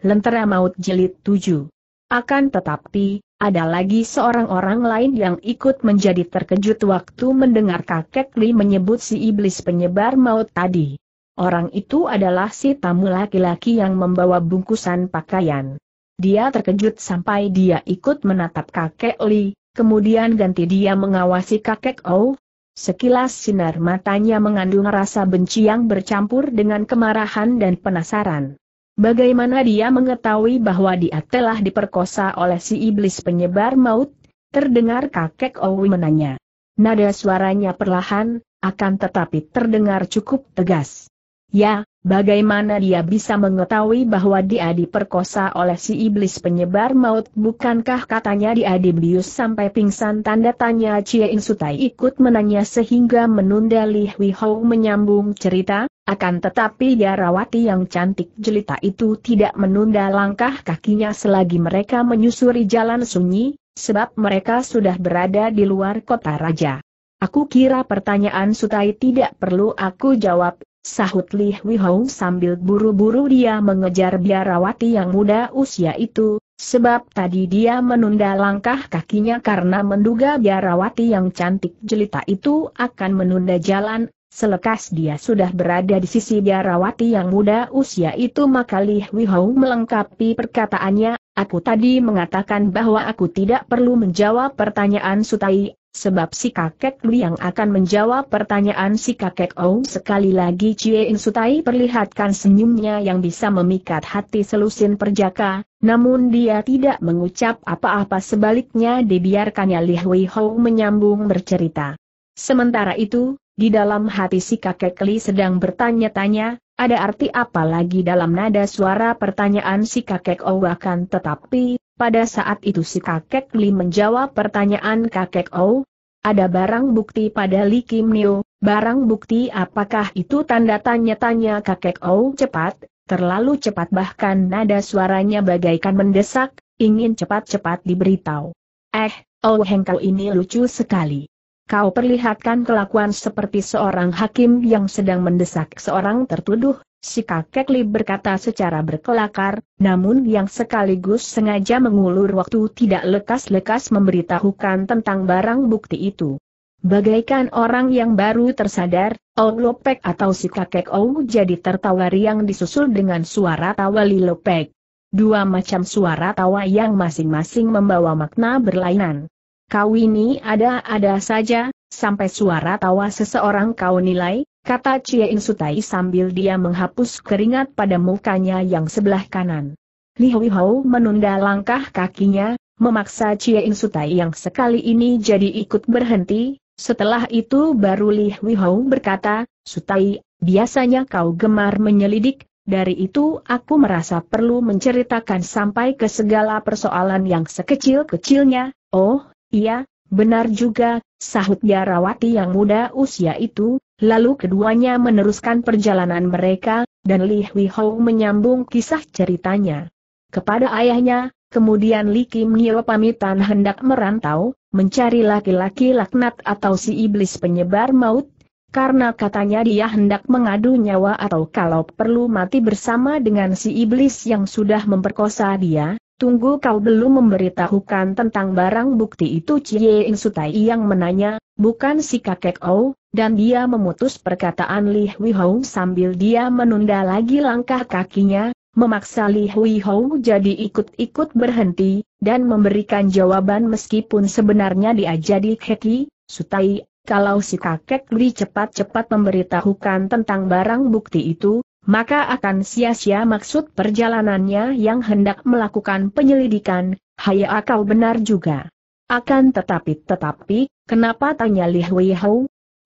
Lentera Maut jelit 7. Akan tetapi, ada lagi seorang orang lain yang ikut menjadi terkejut waktu mendengar kakek Li menyebut si iblis penyebar maut tadi. Orang itu adalah si tamu laki-laki yang membawa bungkusan pakaian. Dia terkejut sampai dia ikut menatap kakek Li, kemudian ganti dia mengawasi kakek Ou. Sekilas sinar matanya mengandung rasa benci yang bercampur dengan kemarahan dan penasaran. Bagaimana dia mengetahui bahwa dia telah diperkosa oleh si iblis penyebar maut? Terdengar kakek Owi menanya. Nada suaranya perlahan, akan tetapi terdengar cukup tegas. Ya, bagaimana dia bisa mengetahui bahwa dia diperkosa oleh si iblis penyebar maut bukankah katanya dia dibius sampai pingsan tanda tanya Cie Insutai ikut menanya sehingga menunda Li Hui Hou menyambung cerita? Akan tetapi Yarawati yang cantik jelita itu tidak menunda langkah kakinya selagi mereka menyusuri jalan sunyi, sebab mereka sudah berada di luar kota raja. Aku kira pertanyaan Sutai tidak perlu aku jawab, sahut Li Huihong sambil buru-buru dia mengejar biarawati yang muda usia itu, sebab tadi dia menunda langkah kakinya karena menduga biarawati yang cantik jelita itu akan menunda jalan, Selekas dia sudah berada di sisi biarawati yang muda usia itu maka Li Huihou melengkapi perkataannya, aku tadi mengatakan bahwa aku tidak perlu menjawab pertanyaan Sutai, sebab si kakek Li yang akan menjawab pertanyaan si kakek Ou sekali lagi Cie In Sutai perlihatkan senyumnya yang bisa memikat hati selusin perjaka, namun dia tidak mengucap apa-apa sebaliknya dibiarkannya Li Huihou menyambung bercerita. Sementara itu, di dalam hati si kakek Li sedang bertanya-tanya, ada arti apa lagi dalam nada suara pertanyaan si kakek Owakan oh, tetapi, pada saat itu si kakek Li menjawab pertanyaan kakek Ow, oh, ada barang bukti pada Li Kim Neo, barang bukti apakah itu tanda tanya-tanya kakek Ou oh, cepat, terlalu cepat bahkan nada suaranya bagaikan mendesak, ingin cepat-cepat diberitahu. Eh, Ou Hengkau ini lucu sekali. Kau perlihatkan kelakuan seperti seorang hakim yang sedang mendesak seorang tertuduh, si kakek Li berkata secara berkelakar, namun yang sekaligus sengaja mengulur waktu tidak lekas-lekas memberitahukan tentang barang bukti itu. Bagaikan orang yang baru tersadar, Ong Lopek atau si kakek Ong jadi tertawa riang disusul dengan suara tawa Li Lopek. Dua macam suara tawa yang masing-masing membawa makna berlainan. Kau ini ada-ada saja, sampai suara tawa seseorang kau nilai, kata Cie In Sutai sambil dia menghapus keringat pada mukanya yang sebelah kanan. Li Hui menunda langkah kakinya, memaksa Cie In Sutai yang sekali ini jadi ikut berhenti, setelah itu baru Li Hui berkata, Sutai, biasanya kau gemar menyelidik, dari itu aku merasa perlu menceritakan sampai ke segala persoalan yang sekecil-kecilnya, oh, Iya, benar juga, sahut Biarawati yang muda usia itu, lalu keduanya meneruskan perjalanan mereka, dan Li Hui Hou menyambung kisah ceritanya. Kepada ayahnya, kemudian Li Kim Nyo pamitan hendak merantau, mencari laki-laki laknat atau si iblis penyebar maut, karena katanya dia hendak mengadu nyawa atau kalau perlu mati bersama dengan si iblis yang sudah memperkosa dia, Tunggu kau belum memberitahukan tentang barang bukti itu Cie Insutai yang menanya, bukan si kakek Ou, dan dia memutus perkataan Li Hui Hou sambil dia menunda lagi langkah kakinya, memaksa Li Hui Hou jadi ikut-ikut berhenti, dan memberikan jawaban meskipun sebenarnya dia jadi keki, Sutai, kalau si kakek Li cepat-cepat memberitahukan tentang barang bukti itu, maka akan sia-sia maksud perjalanannya yang hendak melakukan penyelidikan, haya akau benar juga. Akan tetapi-tetapi, kenapa tanya Li Hui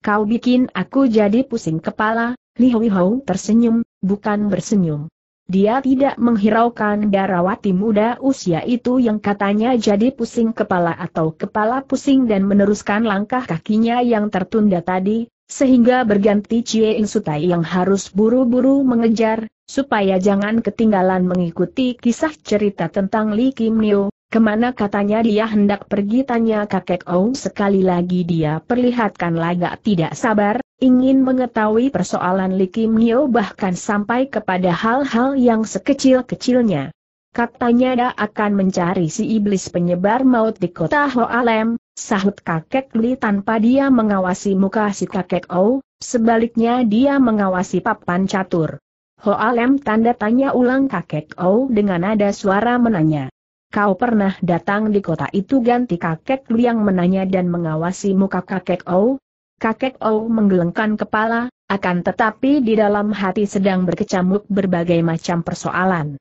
Kau bikin aku jadi pusing kepala, Li Hui tersenyum, bukan bersenyum. Dia tidak menghiraukan darawati muda usia itu yang katanya jadi pusing kepala atau kepala pusing dan meneruskan langkah kakinya yang tertunda tadi, sehingga berganti Cie Insutai Sutai yang harus buru-buru mengejar, supaya jangan ketinggalan mengikuti kisah cerita tentang Li Kim Neo, Kemana katanya dia hendak pergi tanya kakek Ong sekali lagi dia perlihatkan lagak tidak sabar, ingin mengetahui persoalan Li Kim Nio bahkan sampai kepada hal-hal yang sekecil-kecilnya. Katanya dia akan mencari si iblis penyebar maut di kota Hoalem, sahut kakek Li tanpa dia mengawasi muka si kakek Ou, sebaliknya dia mengawasi papan catur. Hoalem tanda tanya ulang kakek Ou dengan nada suara menanya. Kau pernah datang di kota itu ganti kakek Li yang menanya dan mengawasi muka kakek Ou? Kakek Ou menggelengkan kepala, akan tetapi di dalam hati sedang berkecamuk berbagai macam persoalan.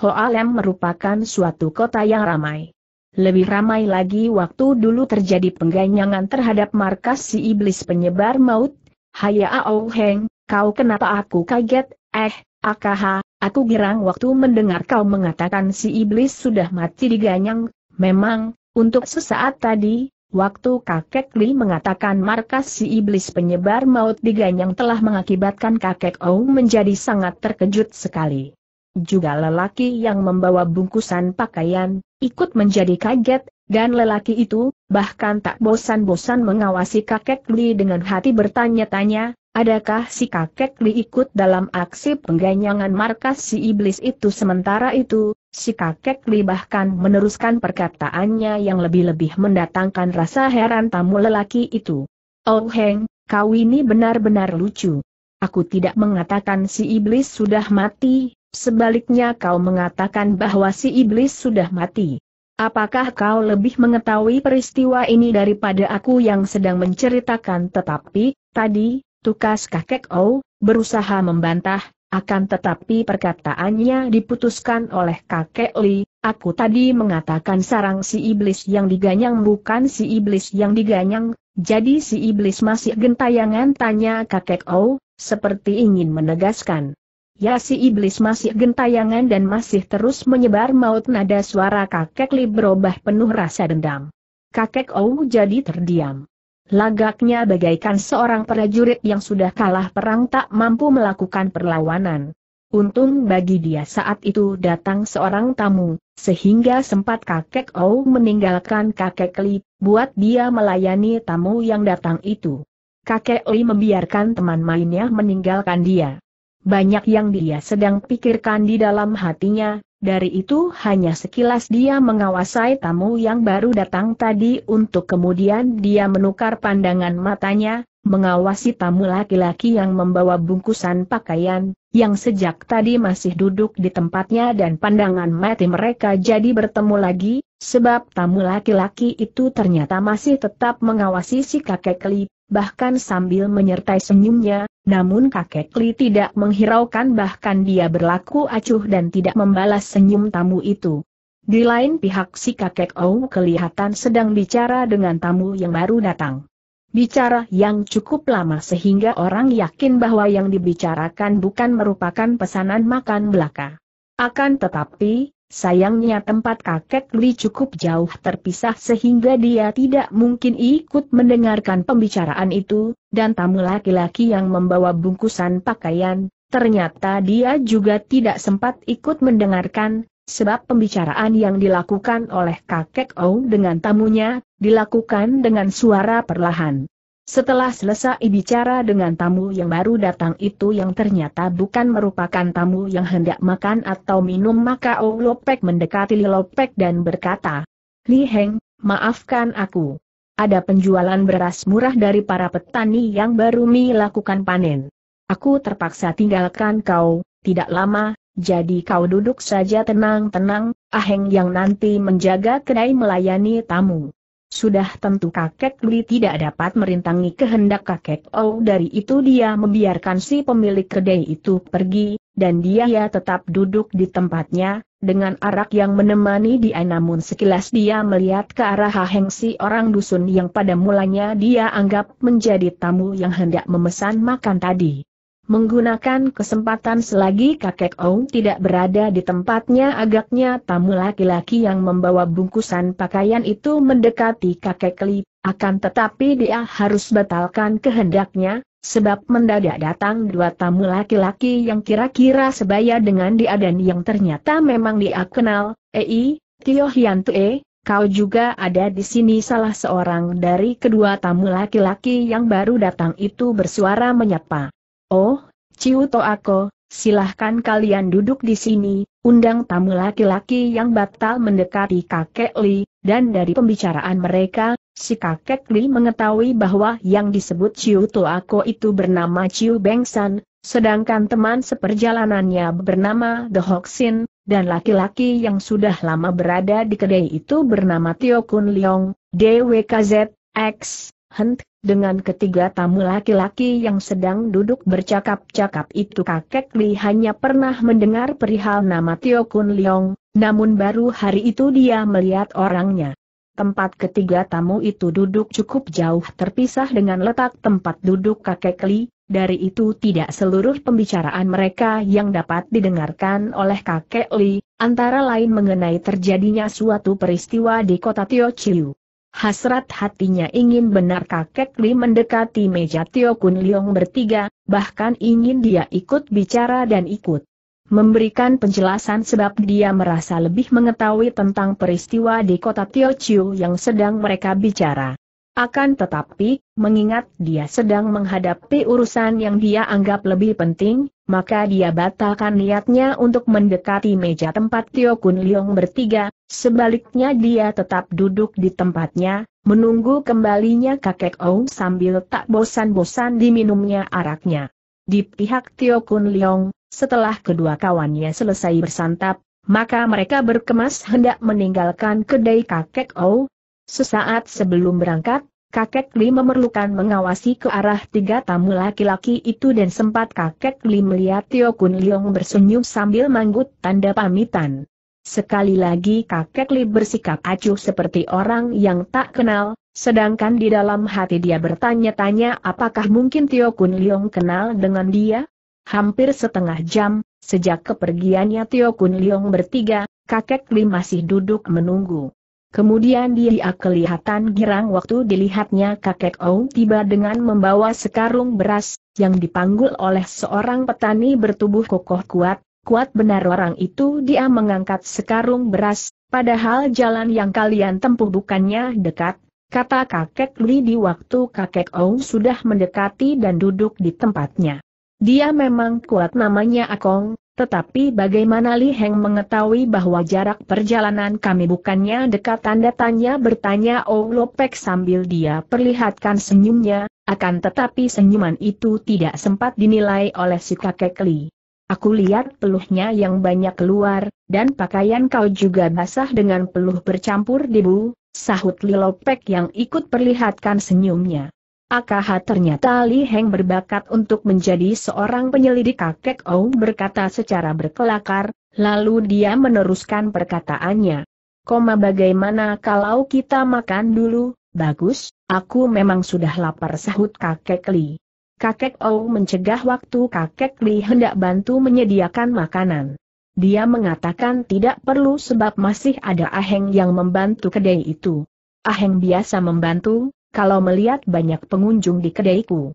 Hoalem merupakan suatu kota yang ramai. Lebih ramai lagi waktu dulu terjadi pengganyangan terhadap markas si iblis penyebar maut. Haya Ao Heng, kau kenapa aku kaget, eh, akaha, aku girang waktu mendengar kau mengatakan si iblis sudah mati diganyang, memang, untuk sesaat tadi, Waktu kakek Li mengatakan markas si iblis penyebar maut diganyang telah mengakibatkan kakek Ao menjadi sangat terkejut sekali juga lelaki yang membawa bungkusan pakaian, ikut menjadi kaget, dan lelaki itu, bahkan tak bosan-bosan mengawasi kakek Li dengan hati bertanya-tanya, adakah si kakek Li ikut dalam aksi pengganyangan markas si iblis itu sementara itu, si kakek Li bahkan meneruskan perkataannya yang lebih-lebih mendatangkan rasa heran tamu lelaki itu. Oh Heng, kau ini benar-benar lucu. Aku tidak mengatakan si iblis sudah mati, Sebaliknya kau mengatakan bahwa si iblis sudah mati. Apakah kau lebih mengetahui peristiwa ini daripada aku yang sedang menceritakan tetapi, tadi, tukas kakek O, berusaha membantah, akan tetapi perkataannya diputuskan oleh kakek Li, aku tadi mengatakan sarang si iblis yang diganyang bukan si iblis yang diganyang, jadi si iblis masih gentayangan tanya kakek O, seperti ingin menegaskan. Ya si iblis masih gentayangan dan masih terus menyebar maut nada suara kakek Li berubah penuh rasa dendam. Kakek Ou jadi terdiam. Lagaknya bagaikan seorang prajurit yang sudah kalah perang tak mampu melakukan perlawanan. Untung bagi dia saat itu datang seorang tamu, sehingga sempat kakek Ou meninggalkan kakek Li, buat dia melayani tamu yang datang itu. Kakek Li membiarkan teman mainnya meninggalkan dia. Banyak yang dia sedang pikirkan di dalam hatinya, dari itu hanya sekilas dia mengawasai tamu yang baru datang tadi untuk kemudian dia menukar pandangan matanya, mengawasi tamu laki-laki yang membawa bungkusan pakaian, yang sejak tadi masih duduk di tempatnya dan pandangan mati mereka jadi bertemu lagi, Sebab tamu laki-laki itu ternyata masih tetap mengawasi si kakek Li, bahkan sambil menyertai senyumnya, namun kakek Li tidak menghiraukan bahkan dia berlaku acuh dan tidak membalas senyum tamu itu. Di lain pihak si kakek Ou kelihatan sedang bicara dengan tamu yang baru datang. Bicara yang cukup lama sehingga orang yakin bahwa yang dibicarakan bukan merupakan pesanan makan belaka. Akan tetapi, Sayangnya tempat kakek Li cukup jauh terpisah sehingga dia tidak mungkin ikut mendengarkan pembicaraan itu, dan tamu laki-laki yang membawa bungkusan pakaian, ternyata dia juga tidak sempat ikut mendengarkan, sebab pembicaraan yang dilakukan oleh kakek Ou dengan tamunya, dilakukan dengan suara perlahan. Setelah selesai bicara dengan tamu yang baru datang itu yang ternyata bukan merupakan tamu yang hendak makan atau minum maka Oulopek mendekati Lilopek dan berkata, Li Heng, maafkan aku. Ada penjualan beras murah dari para petani yang baru melakukan panen. Aku terpaksa tinggalkan kau, tidak lama, jadi kau duduk saja tenang-tenang, Aheng yang nanti menjaga kedai melayani tamu. Sudah tentu kakek Li tidak dapat merintangi kehendak kakek Oh dari itu dia membiarkan si pemilik kedai itu pergi, dan dia ya tetap duduk di tempatnya, dengan arak yang menemani dia namun sekilas dia melihat ke arah Haheng si orang dusun yang pada mulanya dia anggap menjadi tamu yang hendak memesan makan tadi. Menggunakan kesempatan selagi kakek Ong tidak berada di tempatnya agaknya tamu laki-laki yang membawa bungkusan pakaian itu mendekati kakek Li, akan tetapi dia harus batalkan kehendaknya, sebab mendadak datang dua tamu laki-laki yang kira-kira sebaya dengan dia dan yang ternyata memang dia kenal, Ei, Tio Hian Tue, kau juga ada di sini salah seorang dari kedua tamu laki-laki yang baru datang itu bersuara menyapa. Oh, To Ako, silahkan kalian duduk di sini, undang tamu laki-laki yang batal mendekati kakek Li, dan dari pembicaraan mereka, si kakek Li mengetahui bahwa yang disebut To Ako itu bernama Ciu San, sedangkan teman seperjalanannya bernama The Hoxin, dan laki-laki yang sudah lama berada di kedai itu bernama Tio Kun Leong, DWKZ, X, Hent, dengan ketiga tamu laki-laki yang sedang duduk bercakap-cakap itu kakek Li hanya pernah mendengar perihal nama Tio Kun Leong, namun baru hari itu dia melihat orangnya. Tempat ketiga tamu itu duduk cukup jauh terpisah dengan letak tempat duduk kakek Li, dari itu tidak seluruh pembicaraan mereka yang dapat didengarkan oleh kakek Li, antara lain mengenai terjadinya suatu peristiwa di kota Tio Chiu. Hasrat hatinya ingin benar kakek Li mendekati meja Tio Kun Leong bertiga, bahkan ingin dia ikut bicara dan ikut memberikan penjelasan sebab dia merasa lebih mengetahui tentang peristiwa di kota Tio Chiu yang sedang mereka bicara. Akan tetapi, mengingat dia sedang menghadapi urusan yang dia anggap lebih penting, maka dia batalkan niatnya untuk mendekati meja tempat Tio Kun Leong bertiga, sebaliknya dia tetap duduk di tempatnya, menunggu kembalinya kakek Ou sambil tak bosan-bosan diminumnya araknya. Di pihak Tio Kun Leong, setelah kedua kawannya selesai bersantap, maka mereka berkemas hendak meninggalkan kedai kakek Ou, Sesaat sebelum berangkat, Kakek Li memerlukan mengawasi ke arah tiga tamu laki-laki itu dan sempat kakek Li melihat Tio Kun Leong bersenyum sambil manggut tanda pamitan. Sekali lagi kakek Li bersikap acuh seperti orang yang tak kenal, sedangkan di dalam hati dia bertanya-tanya apakah mungkin Tio Kun Leong kenal dengan dia? Hampir setengah jam, sejak kepergiannya Tio Kun Leong bertiga, kakek Li masih duduk menunggu. Kemudian dia kelihatan girang waktu dilihatnya kakek Ou tiba dengan membawa sekarung beras, yang dipanggul oleh seorang petani bertubuh kokoh kuat, kuat benar orang itu dia mengangkat sekarung beras, padahal jalan yang kalian tempuh bukannya dekat, kata kakek Li di waktu kakek Ou sudah mendekati dan duduk di tempatnya. Dia memang kuat namanya Akong, tetapi bagaimana Li Heng mengetahui bahwa jarak perjalanan kami bukannya dekat tanda tanya bertanya Ou Lopek sambil dia perlihatkan senyumnya, akan tetapi senyuman itu tidak sempat dinilai oleh si kakek Li. Aku lihat peluhnya yang banyak keluar, dan pakaian kau juga basah dengan peluh bercampur debu, sahut Li Lopek yang ikut perlihatkan senyumnya. Akaha ternyata Li Heng berbakat untuk menjadi seorang penyelidik kakek Ou berkata secara berkelakar, lalu dia meneruskan perkataannya. Koma bagaimana kalau kita makan dulu, bagus, aku memang sudah lapar sahut kakek Li. Kakek Ou mencegah waktu kakek Li hendak bantu menyediakan makanan. Dia mengatakan tidak perlu sebab masih ada Aheng yang membantu kedai itu. Aheng biasa membantu, kalau melihat banyak pengunjung di kedaiku.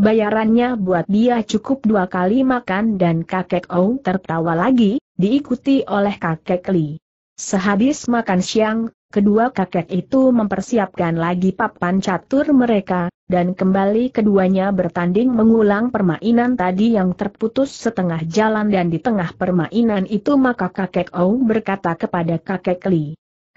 Bayarannya buat dia cukup dua kali makan dan kakek Ou tertawa lagi, diikuti oleh kakek Li. Sehabis makan siang, kedua kakek itu mempersiapkan lagi papan catur mereka, dan kembali keduanya bertanding mengulang permainan tadi yang terputus setengah jalan dan di tengah permainan itu maka kakek Ou berkata kepada kakek Li.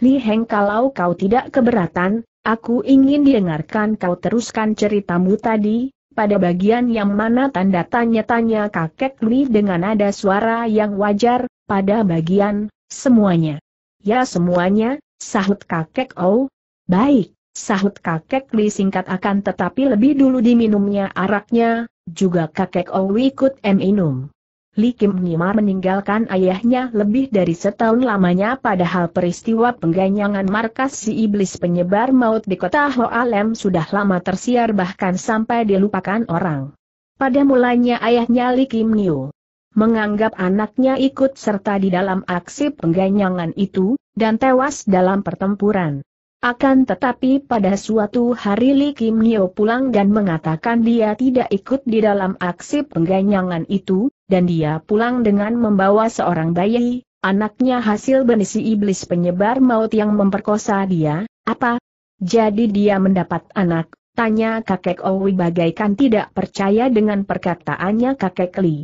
Li Heng kalau kau tidak keberatan, Aku ingin dengarkan kau teruskan ceritamu tadi, pada bagian yang mana tanda tanya-tanya kakek Li dengan ada suara yang wajar, pada bagian, semuanya. Ya semuanya, sahut kakek Oh. Baik, sahut kakek Li singkat akan tetapi lebih dulu diminumnya araknya, juga kakek Oh ikut minum. Li Kim Nima meninggalkan ayahnya lebih dari setahun lamanya padahal peristiwa pengganyangan markas si iblis penyebar maut di kota Hoalem sudah lama tersiar bahkan sampai dilupakan orang. Pada mulanya ayahnya Li Kim Niu menganggap anaknya ikut serta di dalam aksi pengganyangan itu, dan tewas dalam pertempuran. Akan tetapi pada suatu hari Li Kim Nio pulang dan mengatakan dia tidak ikut di dalam aksi pengganyangan itu, dan dia pulang dengan membawa seorang bayi, anaknya hasil benisi iblis penyebar maut yang memperkosa dia, apa? Jadi dia mendapat anak, tanya kakek Owi bagaikan tidak percaya dengan perkataannya kakek Li.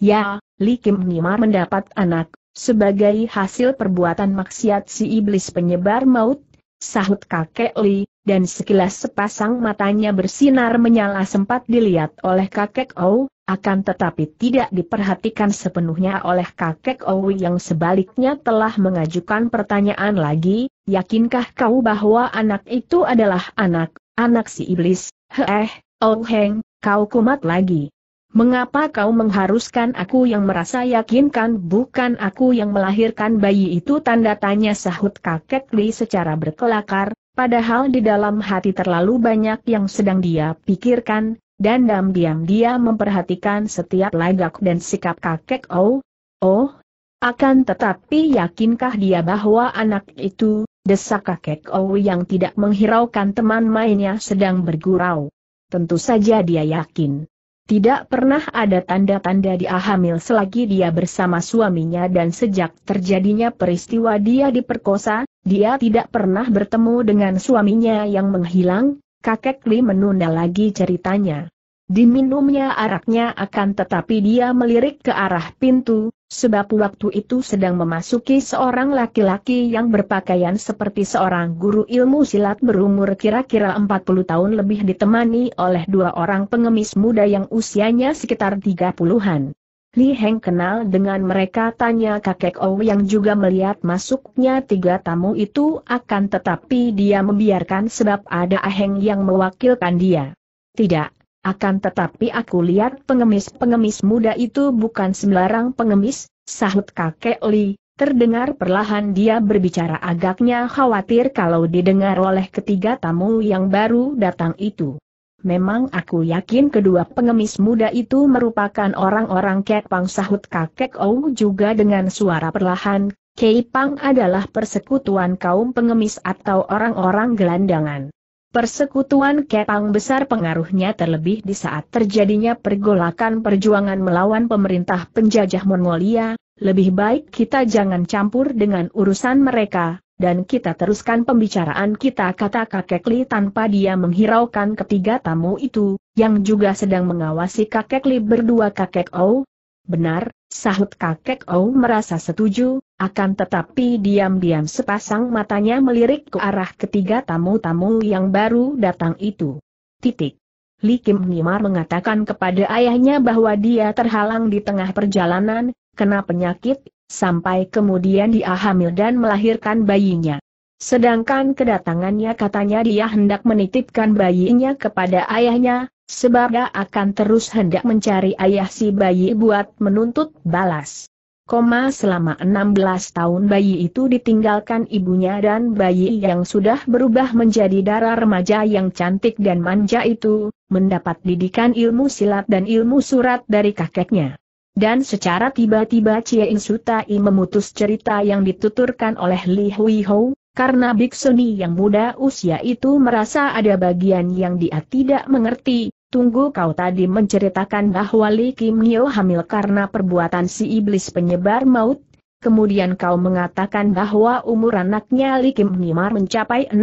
Ya, Li Kim Nio mendapat anak, sebagai hasil perbuatan maksiat si iblis penyebar maut sahut kakek Li, dan sekilas sepasang matanya bersinar menyala sempat dilihat oleh kakek Ou, akan tetapi tidak diperhatikan sepenuhnya oleh kakek Ou yang sebaliknya telah mengajukan pertanyaan lagi, yakinkah kau bahwa anak itu adalah anak, anak si iblis, heeh, Ou Heng, kau kumat lagi. Mengapa kau mengharuskan aku yang merasa yakinkan bukan aku yang melahirkan bayi itu tanda tanya sahut kakek Li secara berkelakar, padahal di dalam hati terlalu banyak yang sedang dia pikirkan, dan diam-diam dia memperhatikan setiap lagak dan sikap kakek Oh, Oh, akan tetapi yakinkah dia bahwa anak itu, desak kakek Oh yang tidak menghiraukan teman mainnya sedang bergurau? Tentu saja dia yakin. Tidak pernah ada tanda-tanda dia hamil selagi dia bersama suaminya dan sejak terjadinya peristiwa dia diperkosa, dia tidak pernah bertemu dengan suaminya yang menghilang, kakek Li menunda lagi ceritanya. Diminumnya araknya akan tetapi dia melirik ke arah pintu, sebab waktu itu sedang memasuki seorang laki-laki yang berpakaian seperti seorang guru ilmu silat berumur kira-kira 40 tahun lebih ditemani oleh dua orang pengemis muda yang usianya sekitar 30-an. Li Heng kenal dengan mereka tanya kakek Ou yang juga melihat masuknya tiga tamu itu akan tetapi dia membiarkan sebab ada Aheng yang mewakilkan dia. Tidak, akan tetapi aku lihat pengemis-pengemis muda itu bukan sembarang pengemis, sahut kakek Li, Terdengar perlahan dia berbicara agaknya khawatir kalau didengar oleh ketiga tamu yang baru datang itu. Memang aku yakin kedua pengemis muda itu merupakan orang-orang Kepang sahut kakek Ou juga dengan suara perlahan, Kepang adalah persekutuan kaum pengemis atau orang-orang gelandangan. Persekutuan Kepang besar pengaruhnya terlebih di saat terjadinya pergolakan perjuangan melawan pemerintah penjajah Mongolia, lebih baik kita jangan campur dengan urusan mereka, dan kita teruskan pembicaraan kita kata kakek Li tanpa dia menghiraukan ketiga tamu itu, yang juga sedang mengawasi kakek Li berdua kakek Ou. Benar, sahut kakek Ou merasa setuju, akan tetapi diam-diam sepasang matanya melirik ke arah ketiga tamu-tamu yang baru datang itu. Titik. Li Kim Nimar mengatakan kepada ayahnya bahwa dia terhalang di tengah perjalanan, kena penyakit, sampai kemudian dia hamil dan melahirkan bayinya. Sedangkan kedatangannya katanya dia hendak menitipkan bayinya kepada ayahnya, sebab dia akan terus hendak mencari ayah si bayi buat menuntut balas. Koma selama 16 tahun bayi itu ditinggalkan ibunya dan bayi yang sudah berubah menjadi darah remaja yang cantik dan manja itu, mendapat didikan ilmu silat dan ilmu surat dari kakeknya. Dan secara tiba-tiba Cie Insutai memutus cerita yang dituturkan oleh Li Hui Ho, karena Biksuni yang muda usia itu merasa ada bagian yang dia tidak mengerti, Tunggu kau tadi menceritakan bahwa Li Kim Yo hamil karena perbuatan si iblis penyebar maut. Kemudian kau mengatakan bahwa umur anaknya Li Kim Nimar mencapai 16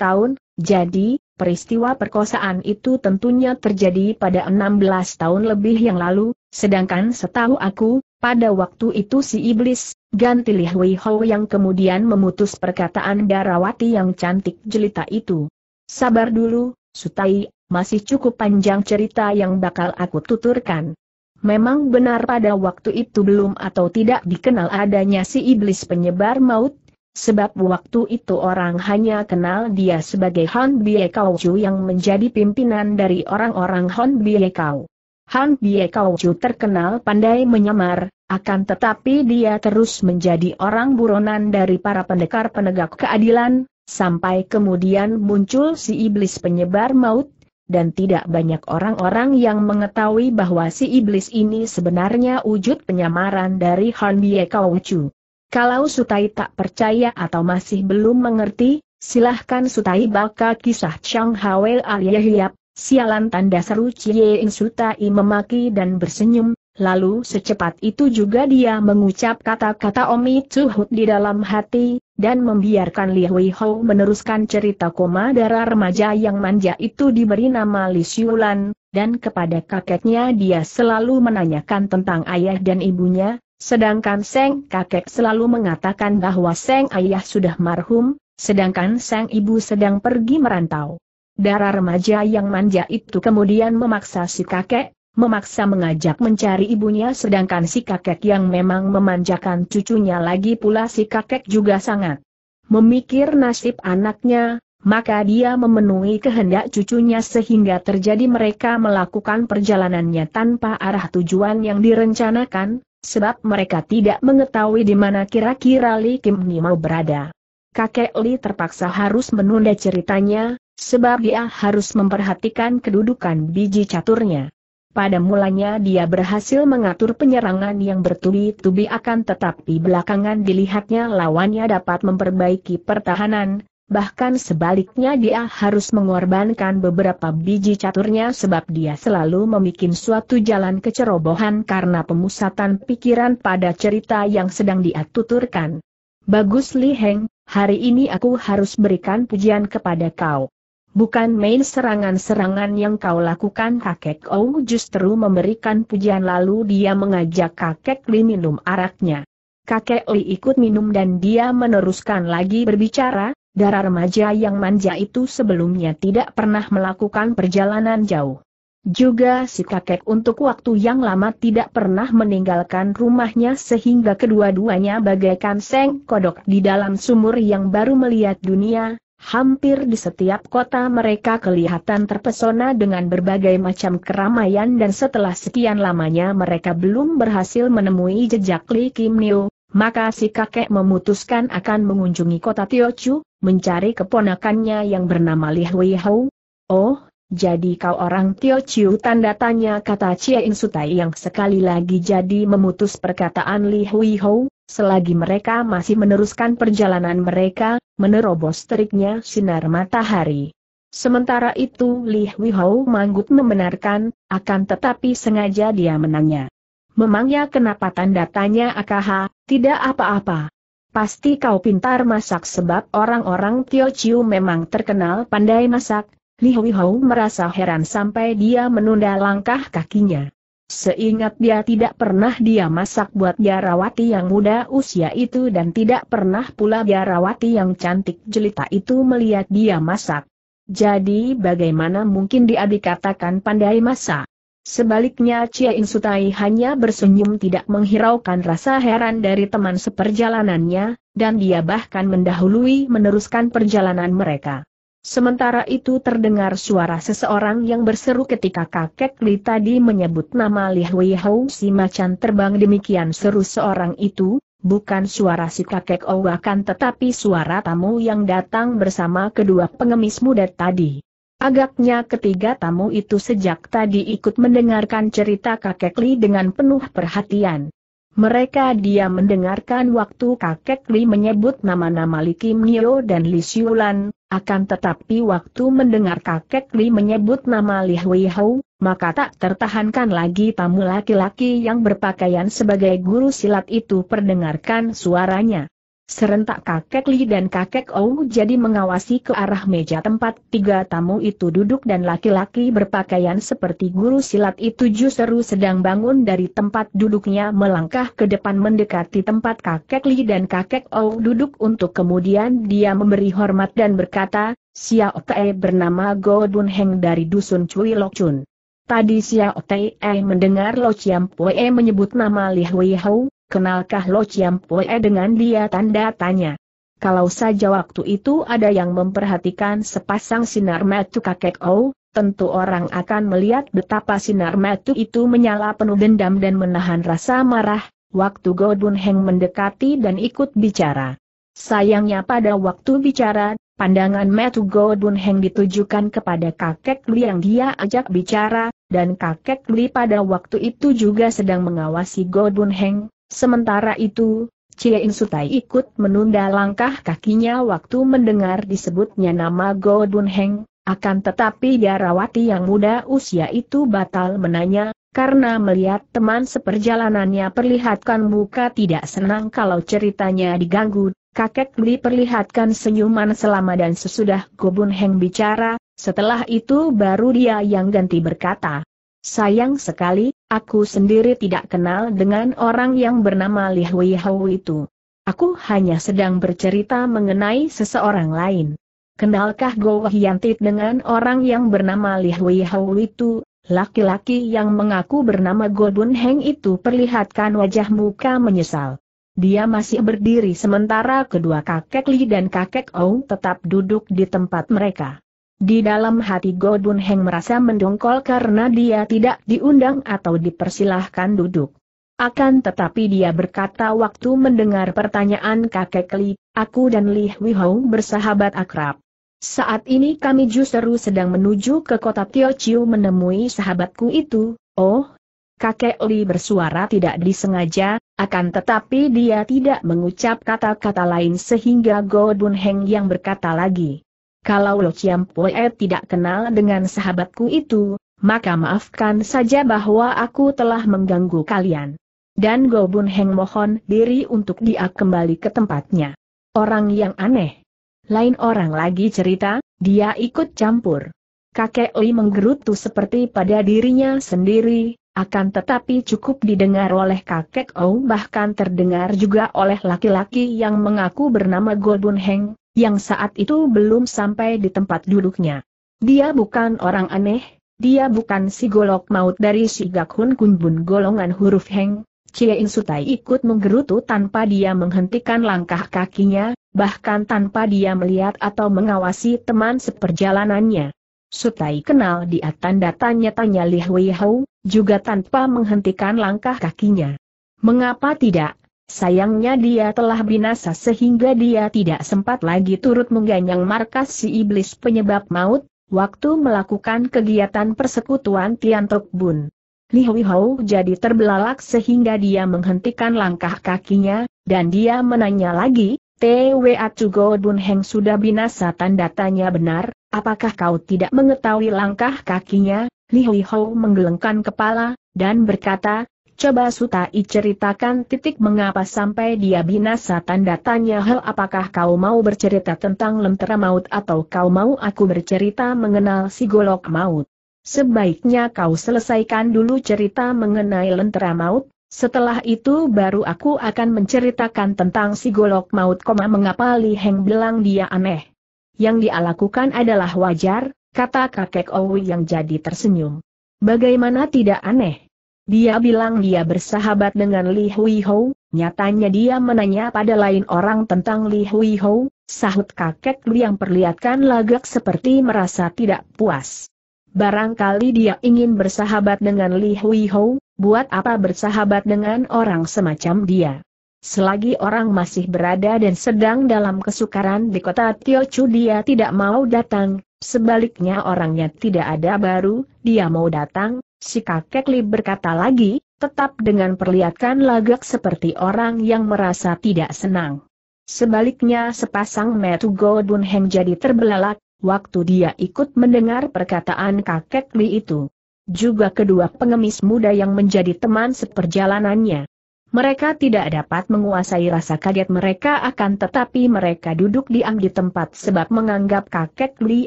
tahun, jadi, peristiwa perkosaan itu tentunya terjadi pada 16 tahun lebih yang lalu, sedangkan setahu aku, pada waktu itu si iblis, ganti Li Hui Ho yang kemudian memutus perkataan Darawati yang cantik jelita itu. Sabar dulu, Sutai masih cukup panjang cerita yang bakal aku tuturkan. Memang benar pada waktu itu belum atau tidak dikenal adanya si iblis penyebar maut, sebab waktu itu orang hanya kenal dia sebagai Han Biekauju yang menjadi pimpinan dari orang-orang Han Biekau. Han Biekauju terkenal pandai menyamar, akan tetapi dia terus menjadi orang buronan dari para pendekar penegak keadilan, sampai kemudian muncul si iblis penyebar maut, dan tidak banyak orang-orang yang mengetahui bahwa si iblis ini sebenarnya wujud penyamaran dari Han Bie Chu. Kalau Sutai tak percaya atau masih belum mengerti, silahkan Sutai baca kisah Chang alias Aliyahyap, sialan tanda seru Cie Ing Sutai memaki dan bersenyum, Lalu secepat itu juga dia mengucap kata-kata Omi Tsuhut di dalam hati, dan membiarkan Li Hui Hou meneruskan cerita koma darah remaja yang manja itu diberi nama Li Xiulan, dan kepada kakeknya dia selalu menanyakan tentang ayah dan ibunya, sedangkan Seng kakek selalu mengatakan bahwa Seng ayah sudah marhum, sedangkan Seng ibu sedang pergi merantau. Darah remaja yang manja itu kemudian memaksa si kakek memaksa mengajak mencari ibunya sedangkan si kakek yang memang memanjakan cucunya lagi pula si kakek juga sangat memikir nasib anaknya, maka dia memenuhi kehendak cucunya sehingga terjadi mereka melakukan perjalanannya tanpa arah tujuan yang direncanakan, sebab mereka tidak mengetahui di mana kira-kira Li Kim Ni mau berada. Kakek Li terpaksa harus menunda ceritanya, sebab dia harus memperhatikan kedudukan biji caturnya. Pada mulanya dia berhasil mengatur penyerangan yang bertubi-tubi akan tetapi belakangan dilihatnya lawannya dapat memperbaiki pertahanan, bahkan sebaliknya dia harus mengorbankan beberapa biji caturnya sebab dia selalu memikirkan suatu jalan kecerobohan karena pemusatan pikiran pada cerita yang sedang dia tuturkan. Bagus Li Heng, hari ini aku harus berikan pujian kepada kau. Bukan main serangan-serangan yang kau lakukan kakek Ou justru memberikan pujian lalu dia mengajak kakek Li minum araknya. Kakek Li ikut minum dan dia meneruskan lagi berbicara, darah remaja yang manja itu sebelumnya tidak pernah melakukan perjalanan jauh. Juga si kakek untuk waktu yang lama tidak pernah meninggalkan rumahnya sehingga kedua-duanya bagaikan seng kodok di dalam sumur yang baru melihat dunia, Hampir di setiap kota mereka kelihatan terpesona dengan berbagai macam keramaian dan setelah sekian lamanya mereka belum berhasil menemui jejak Li Kim Niu, maka si kakek memutuskan akan mengunjungi kota Chu, mencari keponakannya yang bernama Li Hui Hou. Oh, jadi kau orang Chu? tanda tanya kata Chia In Sutai yang sekali lagi jadi memutus perkataan Li Hui Hou, Selagi mereka masih meneruskan perjalanan mereka, menerobos teriknya sinar matahari. Sementara itu Li Huihou manggut membenarkan, akan tetapi sengaja dia menanya. Memangnya kenapa tanda tanya Akaha, tidak apa-apa. Pasti kau pintar masak sebab orang-orang Tio Chiu memang terkenal pandai masak, Li Huihou merasa heran sampai dia menunda langkah kakinya. Seingat dia tidak pernah dia masak buat biarawati yang muda usia itu dan tidak pernah pula biarawati yang cantik jelita itu melihat dia masak. Jadi bagaimana mungkin dia dikatakan pandai masak? Sebaliknya Cia Insutai hanya bersenyum tidak menghiraukan rasa heran dari teman seperjalanannya, dan dia bahkan mendahului meneruskan perjalanan mereka. Sementara itu terdengar suara seseorang yang berseru ketika kakek Li tadi menyebut nama Li Hui Hou si macan terbang demikian seru seorang itu, bukan suara si kakek Owakan tetapi suara tamu yang datang bersama kedua pengemis muda tadi. Agaknya ketiga tamu itu sejak tadi ikut mendengarkan cerita kakek Li dengan penuh perhatian. Mereka dia mendengarkan waktu kakek Li menyebut nama-nama Li Kim Nio dan Li Siulan, akan tetapi waktu mendengar kakek Li menyebut nama Li Hui Hou, maka tak tertahankan lagi tamu laki-laki yang berpakaian sebagai guru silat itu perdengarkan suaranya. Serentak kakek Li dan kakek Ou jadi mengawasi ke arah meja tempat tiga tamu itu duduk dan laki-laki berpakaian seperti guru silat itu justru sedang bangun dari tempat duduknya melangkah ke depan mendekati tempat kakek Li dan kakek Ou duduk untuk kemudian dia memberi hormat dan berkata, Xiao Tai bernama Go Dun Heng dari dusun Cui Lok Chun. Tadi Xiao Tai mendengar Lo Chiam Pue menyebut nama Li Hui Hou, Kenalkah Lo Chiam Pue dengan dia tanda tanya? Kalau saja waktu itu ada yang memperhatikan sepasang sinar metu kakek O, tentu orang akan melihat betapa sinar metu itu menyala penuh dendam dan menahan rasa marah, waktu Godun Heng mendekati dan ikut bicara. Sayangnya pada waktu bicara, pandangan metu Godun Heng ditujukan kepada kakek Li yang dia ajak bicara, dan kakek Li pada waktu itu juga sedang mengawasi Godun Heng, Sementara itu, Cie In Sutai ikut menunda langkah kakinya waktu mendengar disebutnya nama Go Dun Heng, akan tetapi Darawati yang muda usia itu batal menanya, karena melihat teman seperjalanannya perlihatkan muka tidak senang kalau ceritanya diganggu, kakek Li perlihatkan senyuman selama dan sesudah Go Dun Heng bicara, setelah itu baru dia yang ganti berkata. Sayang sekali, aku sendiri tidak kenal dengan orang yang bernama Li Hui Hou itu. Aku hanya sedang bercerita mengenai seseorang lain. Kenalkah Go Hiantit dengan orang yang bernama Li Hui Hou itu? Laki-laki yang mengaku bernama Go Bun Heng itu perlihatkan wajah muka menyesal. Dia masih berdiri sementara kedua kakek Li dan kakek Ou tetap duduk di tempat mereka. Di dalam hati Godun Heng merasa mendongkol karena dia tidak diundang atau dipersilahkan duduk. Akan tetapi dia berkata waktu mendengar pertanyaan kakek Li, aku dan Li Wihong bersahabat akrab. Saat ini kami justru sedang menuju ke kota Tio Chiu menemui sahabatku itu, oh, kakek Li bersuara tidak disengaja, akan tetapi dia tidak mengucap kata-kata lain sehingga Godun Heng yang berkata lagi. Kalau Lo Chiam Pue tidak kenal dengan sahabatku itu, maka maafkan saja bahwa aku telah mengganggu kalian. Dan Go Bun Heng mohon diri untuk dia kembali ke tempatnya. Orang yang aneh. Lain orang lagi cerita, dia ikut campur. Kakek Li menggerutu seperti pada dirinya sendiri, akan tetapi cukup didengar oleh kakek Ou bahkan terdengar juga oleh laki-laki yang mengaku bernama Go Bun Heng, yang saat itu belum sampai di tempat duduknya. Dia bukan orang aneh, dia bukan si golok maut dari si Gakun Kunbun golongan huruf Heng. Cie Sutai ikut menggerutu tanpa dia menghentikan langkah kakinya, bahkan tanpa dia melihat atau mengawasi teman seperjalanannya. Sutai kenal dia tanda tanya-tanya Li Hui Hou, juga tanpa menghentikan langkah kakinya. Mengapa tidak? Sayangnya dia telah binasa sehingga dia tidak sempat lagi turut mengganyang markas si iblis penyebab maut, waktu melakukan kegiatan persekutuan Tian Tiantok Bun. Li Huihou jadi terbelalak sehingga dia menghentikan langkah kakinya, dan dia menanya lagi, TWA Chugo Bun Heng sudah binasa tanda tanya benar, apakah kau tidak mengetahui langkah kakinya? Li Huihou menggelengkan kepala, dan berkata, Coba Sutai ceritakan titik mengapa sampai dia binasa tanda tanya hal apakah kau mau bercerita tentang lentera maut atau kau mau aku bercerita mengenal si golok maut. Sebaiknya kau selesaikan dulu cerita mengenai lentera maut, setelah itu baru aku akan menceritakan tentang si golok maut, mengapa Li Heng bilang dia aneh. Yang dia lakukan adalah wajar, kata kakek Owi yang jadi tersenyum. Bagaimana tidak aneh? Dia bilang dia bersahabat dengan Li Hui Ho, nyatanya dia menanya pada lain orang tentang Li Hui Ho, sahut kakek Lu yang perlihatkan lagak seperti merasa tidak puas. Barangkali dia ingin bersahabat dengan Li Hui Ho, buat apa bersahabat dengan orang semacam dia. Selagi orang masih berada dan sedang dalam kesukaran di kota Chu dia tidak mau datang, sebaliknya orangnya tidak ada baru, dia mau datang, Si kakek Li berkata lagi, tetap dengan perlihatkan lagak seperti orang yang merasa tidak senang. Sebaliknya sepasang Metu Godun Heng jadi terbelalak, waktu dia ikut mendengar perkataan kakek Li itu. Juga kedua pengemis muda yang menjadi teman seperjalanannya. Mereka tidak dapat menguasai rasa kaget mereka akan tetapi mereka duduk diam di tempat sebab menganggap kakek Li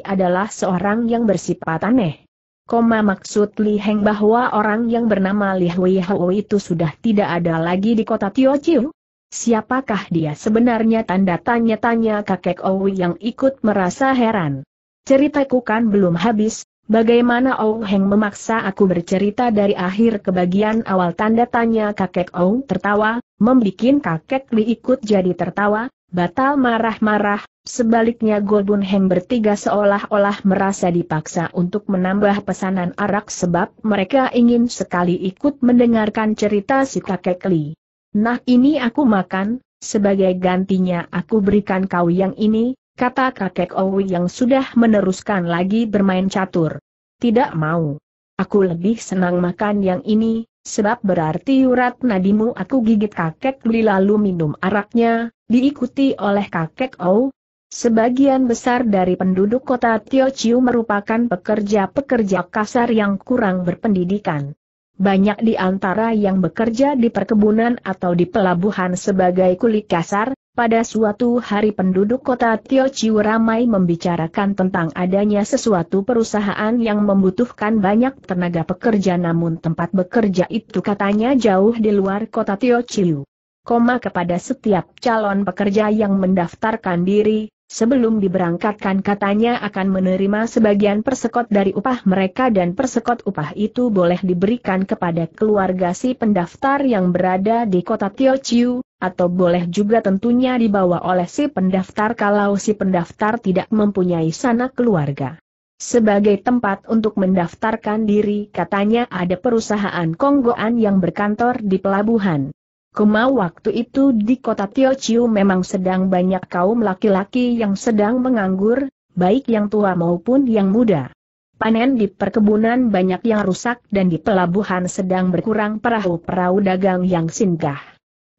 adalah seorang yang bersifat aneh. Koma maksud Li Heng bahwa orang yang bernama Li Hui Hou itu sudah tidak ada lagi di kota Tio Chiu? Siapakah dia sebenarnya tanda tanya-tanya kakek Owi yang ikut merasa heran. Ceritaku kan belum habis, bagaimana Ou Heng memaksa aku bercerita dari akhir ke bagian awal tanda tanya kakek Ou tertawa, membuat kakek Li ikut jadi tertawa, Batal marah-marah, sebaliknya Hem bertiga seolah-olah merasa dipaksa untuk menambah pesanan arak sebab mereka ingin sekali ikut mendengarkan cerita si kakek Li. Nah ini aku makan, sebagai gantinya aku berikan kau yang ini, kata kakek Owi yang sudah meneruskan lagi bermain catur. Tidak mau. Aku lebih senang makan yang ini, Sebab berarti urat nadimu aku gigit kakek beli lalu minum araknya, diikuti oleh kakek Ou. Sebagian besar dari penduduk kota Tiociu merupakan pekerja-pekerja kasar yang kurang berpendidikan. Banyak di antara yang bekerja di perkebunan atau di pelabuhan sebagai kuli kasar, pada suatu hari penduduk kota Tiochiu ramai membicarakan tentang adanya sesuatu perusahaan yang membutuhkan banyak tenaga pekerja namun tempat bekerja itu katanya jauh di luar kota Tiochiu. Koma kepada setiap calon pekerja yang mendaftarkan diri, Sebelum diberangkatkan katanya akan menerima sebagian persekot dari upah mereka dan persekot upah itu boleh diberikan kepada keluarga si pendaftar yang berada di kota Tiochiu, atau boleh juga tentunya dibawa oleh si pendaftar kalau si pendaftar tidak mempunyai sanak keluarga. Sebagai tempat untuk mendaftarkan diri katanya ada perusahaan Konggoan yang berkantor di pelabuhan. Kuma waktu itu di kota Chiu memang sedang banyak kaum laki-laki yang sedang menganggur, baik yang tua maupun yang muda. Panen di perkebunan banyak yang rusak dan di pelabuhan sedang berkurang perahu-perahu dagang yang singgah.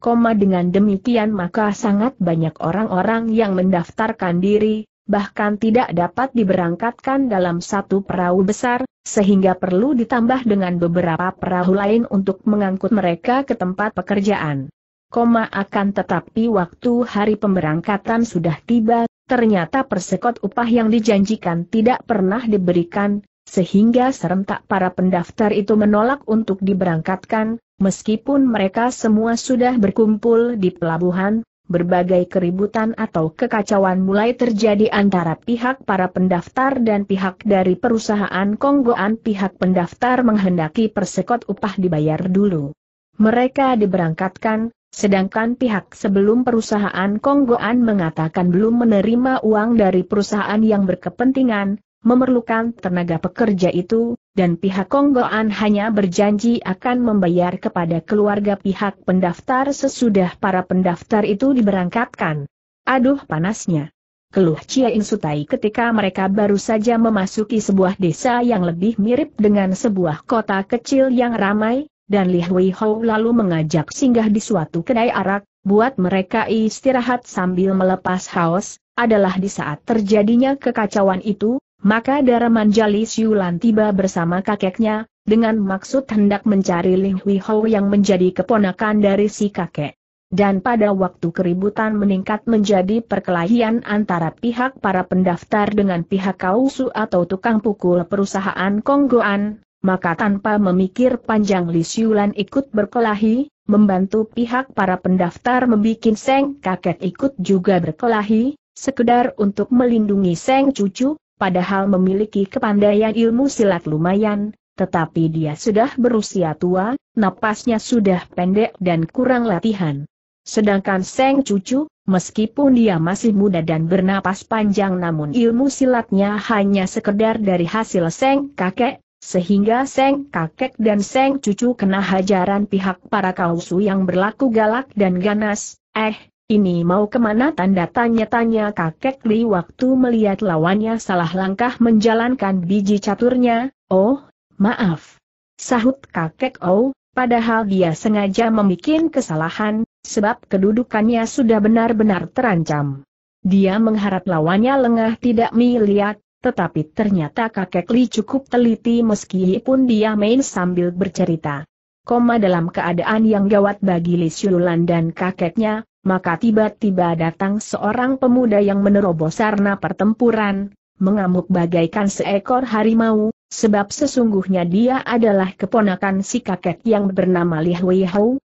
Koma dengan demikian maka sangat banyak orang-orang yang mendaftarkan diri, bahkan tidak dapat diberangkatkan dalam satu perahu besar, sehingga perlu ditambah dengan beberapa perahu lain untuk mengangkut mereka ke tempat pekerjaan. Koma akan tetapi waktu hari pemberangkatan sudah tiba, ternyata persekot upah yang dijanjikan tidak pernah diberikan, sehingga serentak para pendaftar itu menolak untuk diberangkatkan, meskipun mereka semua sudah berkumpul di pelabuhan, berbagai keributan atau kekacauan mulai terjadi antara pihak para pendaftar dan pihak dari perusahaan Konggoan pihak pendaftar menghendaki persekot upah dibayar dulu. Mereka diberangkatkan, sedangkan pihak sebelum perusahaan Konggoan mengatakan belum menerima uang dari perusahaan yang berkepentingan, memerlukan tenaga pekerja itu, dan pihak Konggoan hanya berjanji akan membayar kepada keluarga pihak pendaftar sesudah para pendaftar itu diberangkatkan. Aduh panasnya. Keluh Chia Insutai ketika mereka baru saja memasuki sebuah desa yang lebih mirip dengan sebuah kota kecil yang ramai, dan Li Hui Hou lalu mengajak singgah di suatu kedai arak, buat mereka istirahat sambil melepas haus, adalah di saat terjadinya kekacauan itu, maka Daramanjali Siulan tiba bersama kakeknya, dengan maksud hendak mencari Li Hui Hou yang menjadi keponakan dari si kakek. Dan pada waktu keributan meningkat menjadi perkelahian antara pihak para pendaftar dengan pihak kausu atau tukang pukul perusahaan Konggoan, maka tanpa memikir panjang Li Siulan ikut berkelahi, membantu pihak para pendaftar membuat Seng kakek ikut juga berkelahi, sekedar untuk melindungi Seng cucu, padahal memiliki kepandaian ilmu silat lumayan, tetapi dia sudah berusia tua, napasnya sudah pendek dan kurang latihan. Sedangkan Seng Cucu, meskipun dia masih muda dan bernapas panjang namun ilmu silatnya hanya sekedar dari hasil Seng Kakek, sehingga Seng Kakek dan Seng Cucu kena hajaran pihak para kausu yang berlaku galak dan ganas, eh, ini mau kemana tanda tanya-tanya kakek Li waktu melihat lawannya salah langkah menjalankan biji caturnya, oh, maaf. Sahut kakek Oh, padahal dia sengaja membuat kesalahan, sebab kedudukannya sudah benar-benar terancam. Dia mengharap lawannya lengah tidak melihat, tetapi ternyata kakek Li cukup teliti meskipun dia main sambil bercerita. Koma dalam keadaan yang gawat bagi Li Siulan dan kakeknya, maka tiba-tiba datang seorang pemuda yang menerobos sarna pertempuran, mengamuk bagaikan seekor harimau, sebab sesungguhnya dia adalah keponakan si kakek yang bernama Li Hui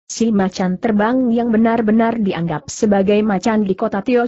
si macan terbang yang benar-benar dianggap sebagai macan di kota Tio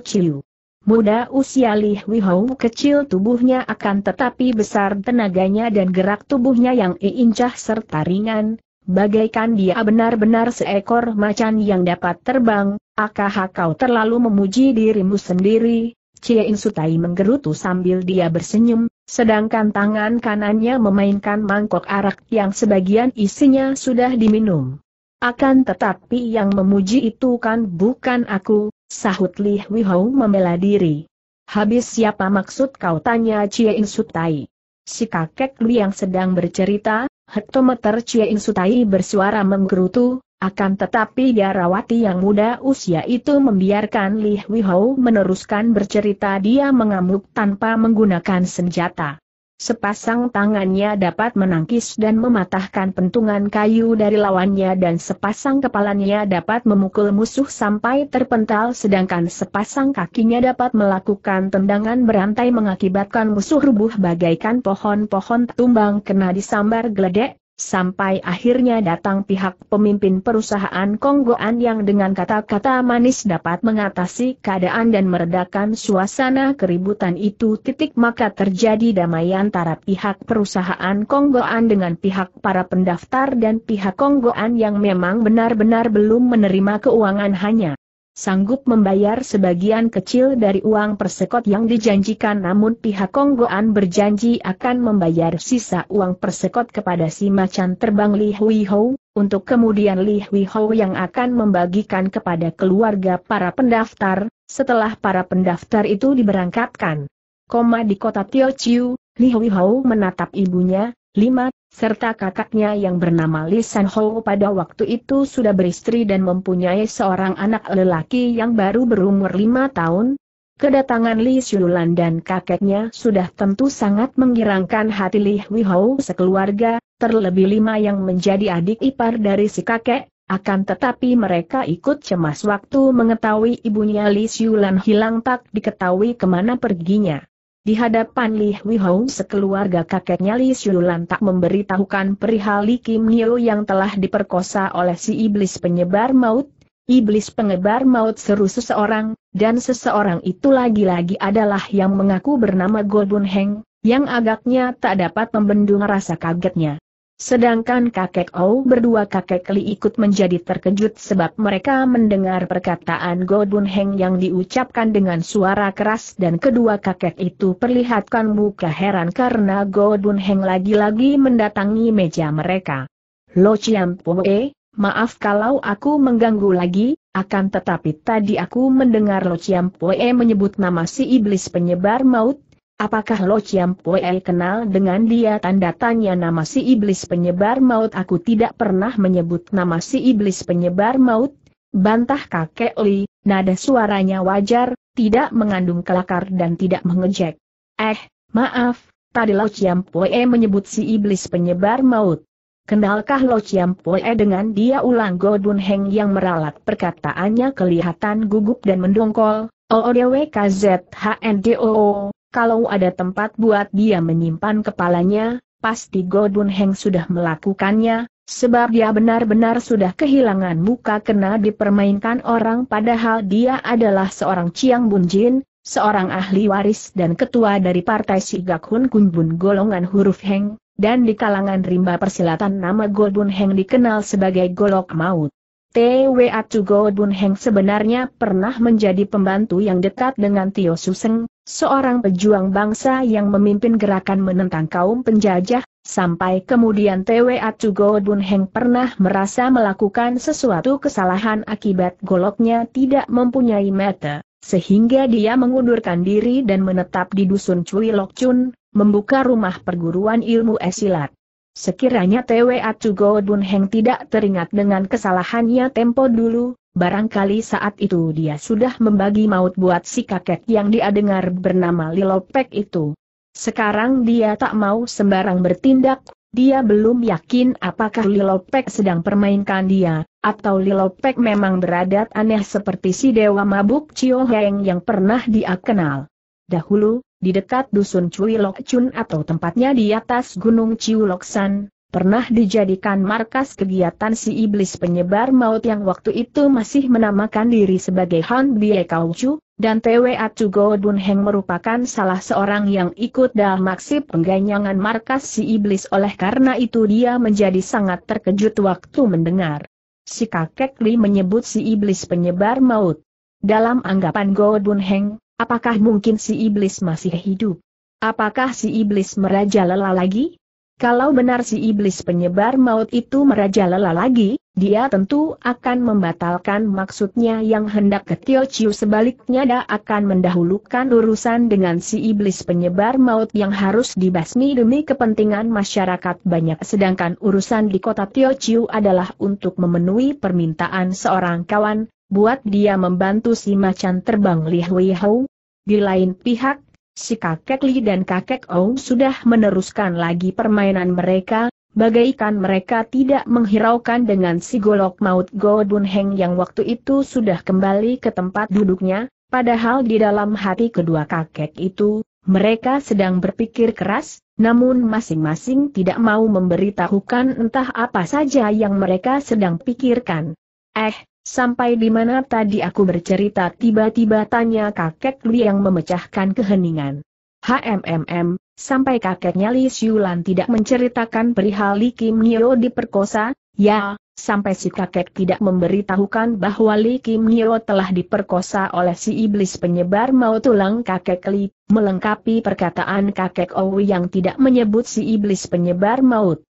Muda usia Li Huihou kecil tubuhnya akan tetapi besar tenaganya dan gerak tubuhnya yang incah serta ringan, bagaikan dia benar-benar seekor macan yang dapat terbang, akah kau terlalu memuji dirimu sendiri, Cie Insutai menggerutu sambil dia bersenyum, sedangkan tangan kanannya memainkan mangkok arak yang sebagian isinya sudah diminum. Akan tetapi yang memuji itu kan bukan aku, sahut Li Wihou membela diri. Habis siapa maksud kau tanya Cie Insutai? Si kakek Li yang sedang bercerita, Hektometer Chien Sutai bersuara menggerutu, akan tetapi Biarawati yang muda usia itu membiarkan Li Huihou meneruskan bercerita dia mengamuk tanpa menggunakan senjata. Sepasang tangannya dapat menangkis dan mematahkan pentungan kayu dari lawannya dan sepasang kepalanya dapat memukul musuh sampai terpental sedangkan sepasang kakinya dapat melakukan tendangan berantai mengakibatkan musuh rubuh bagaikan pohon-pohon tumbang kena disambar geledek, sampai akhirnya datang pihak pemimpin perusahaan Konggoan yang dengan kata-kata manis dapat mengatasi keadaan dan meredakan suasana keributan itu titik maka terjadi damai antara pihak perusahaan Konggoan dengan pihak para pendaftar dan pihak Konggoan yang memang benar-benar belum menerima keuangan hanya sanggup membayar sebagian kecil dari uang persekot yang dijanjikan namun pihak Konggoan berjanji akan membayar sisa uang persekot kepada si macan terbang Li Hui Ho, untuk kemudian Li Hui Ho yang akan membagikan kepada keluarga para pendaftar, setelah para pendaftar itu diberangkatkan. Koma di kota Tio Chiu, Li Hui Ho menatap ibunya, lima, serta kakaknya yang bernama Li San Ho pada waktu itu sudah beristri dan mempunyai seorang anak lelaki yang baru berumur lima tahun. Kedatangan Li Xulan dan kakeknya sudah tentu sangat menggirangkan hati Li Huihou sekeluarga, terlebih lima yang menjadi adik ipar dari si kakek, akan tetapi mereka ikut cemas waktu mengetahui ibunya Li Xulan hilang tak diketahui kemana perginya. Di hadapan Li Huihong sekeluarga kakeknya Li Xiulan tak memberitahukan perihal Li Kim Hyo yang telah diperkosa oleh si iblis penyebar maut. Iblis penyebar maut seru seseorang, dan seseorang itu lagi-lagi adalah yang mengaku bernama Go Bun Heng, yang agaknya tak dapat membendung rasa kagetnya. Sedangkan kakek Ou berdua kakek Li ikut menjadi terkejut sebab mereka mendengar perkataan Godun Bun Heng yang diucapkan dengan suara keras dan kedua kakek itu perlihatkan muka heran karena Godun Bun Heng lagi-lagi mendatangi meja mereka. Lo Chiam Poe, maaf kalau aku mengganggu lagi, akan tetapi tadi aku mendengar Lo Chiam Poe menyebut nama si iblis penyebar maut Apakah Lo Chiam Pue kenal dengan dia? Tanda tanya nama si iblis penyebar maut. Aku tidak pernah menyebut nama si iblis penyebar maut. Bantah kakek Li, nada suaranya wajar, tidak mengandung kelakar dan tidak mengejek. Eh, maaf, tadi Lo Chiam Pue e menyebut si iblis penyebar maut. Kenalkah Lo Chiam Pue e dengan dia ulang Godun Heng yang meralat perkataannya kelihatan gugup dan mendongkol. OODWKZHNDOO kalau ada tempat buat dia menyimpan kepalanya, pasti Godun Heng sudah melakukannya, sebab dia benar-benar sudah kehilangan muka kena dipermainkan orang padahal dia adalah seorang Chiang Bunjin, seorang ahli waris dan ketua dari partai Sigak Hun Kunbun golongan huruf Heng, dan di kalangan rimba persilatan nama Godun Heng dikenal sebagai Golok Maut. TWA Chugo Bun Heng sebenarnya pernah menjadi pembantu yang dekat dengan Tio Suseng, seorang pejuang bangsa yang memimpin gerakan menentang kaum penjajah, sampai kemudian TWA Chugo Bun Heng pernah merasa melakukan sesuatu kesalahan akibat goloknya tidak mempunyai mata, sehingga dia mengundurkan diri dan menetap di dusun Cui Lokcun, membuka rumah perguruan ilmu esilat. Sekiranya TWA Cugo Bun Heng tidak teringat dengan kesalahannya tempo dulu, barangkali saat itu dia sudah membagi maut buat si kakek yang dia dengar bernama Lilopek itu. Sekarang dia tak mau sembarang bertindak, dia belum yakin apakah Lilopek sedang permainkan dia, atau Lilopek memang beradat aneh seperti si dewa mabuk Chio Heng yang pernah dia kenal. Dahulu, di dekat dusun Cui Lok Chun atau tempatnya di atas gunung Lok San pernah dijadikan markas kegiatan si iblis penyebar maut yang waktu itu masih menamakan diri sebagai Han Bie Kau Chu dan TWA Go Dun Heng merupakan salah seorang yang ikut dalam aksi pengganyangan markas si iblis oleh karena itu dia menjadi sangat terkejut waktu mendengar. Si kakek Li menyebut si iblis penyebar maut. Dalam anggapan Go Dun Heng, Apakah mungkin si iblis masih hidup? Apakah si iblis merajalela lagi? Kalau benar si iblis penyebar maut itu merajalela lagi, dia tentu akan membatalkan maksudnya yang hendak ke Tio Chiu sebaliknya dia akan mendahulukan urusan dengan si iblis penyebar maut yang harus dibasmi demi kepentingan masyarakat banyak sedangkan urusan di kota Tio Chiu adalah untuk memenuhi permintaan seorang kawan, buat dia membantu si macan terbang Li Hui Hou. Di lain pihak, si kakek Li dan kakek Ou sudah meneruskan lagi permainan mereka, bagaikan mereka tidak menghiraukan dengan si golok maut Go Bun Heng yang waktu itu sudah kembali ke tempat duduknya, padahal di dalam hati kedua kakek itu, mereka sedang berpikir keras, namun masing-masing tidak mau memberitahukan entah apa saja yang mereka sedang pikirkan. Eh, Sampai di mana tadi aku bercerita tiba-tiba tanya kakek Li yang memecahkan keheningan. HMMM, sampai kakeknya Li Siulan tidak menceritakan perihal Li Kim Nio diperkosa, ya, sampai si kakek tidak memberitahukan bahwa Li Kim Nio telah diperkosa oleh si iblis penyebar mau tulang kakek Li, melengkapi perkataan kakek Owi yang tidak menyebut si iblis penyebar maut.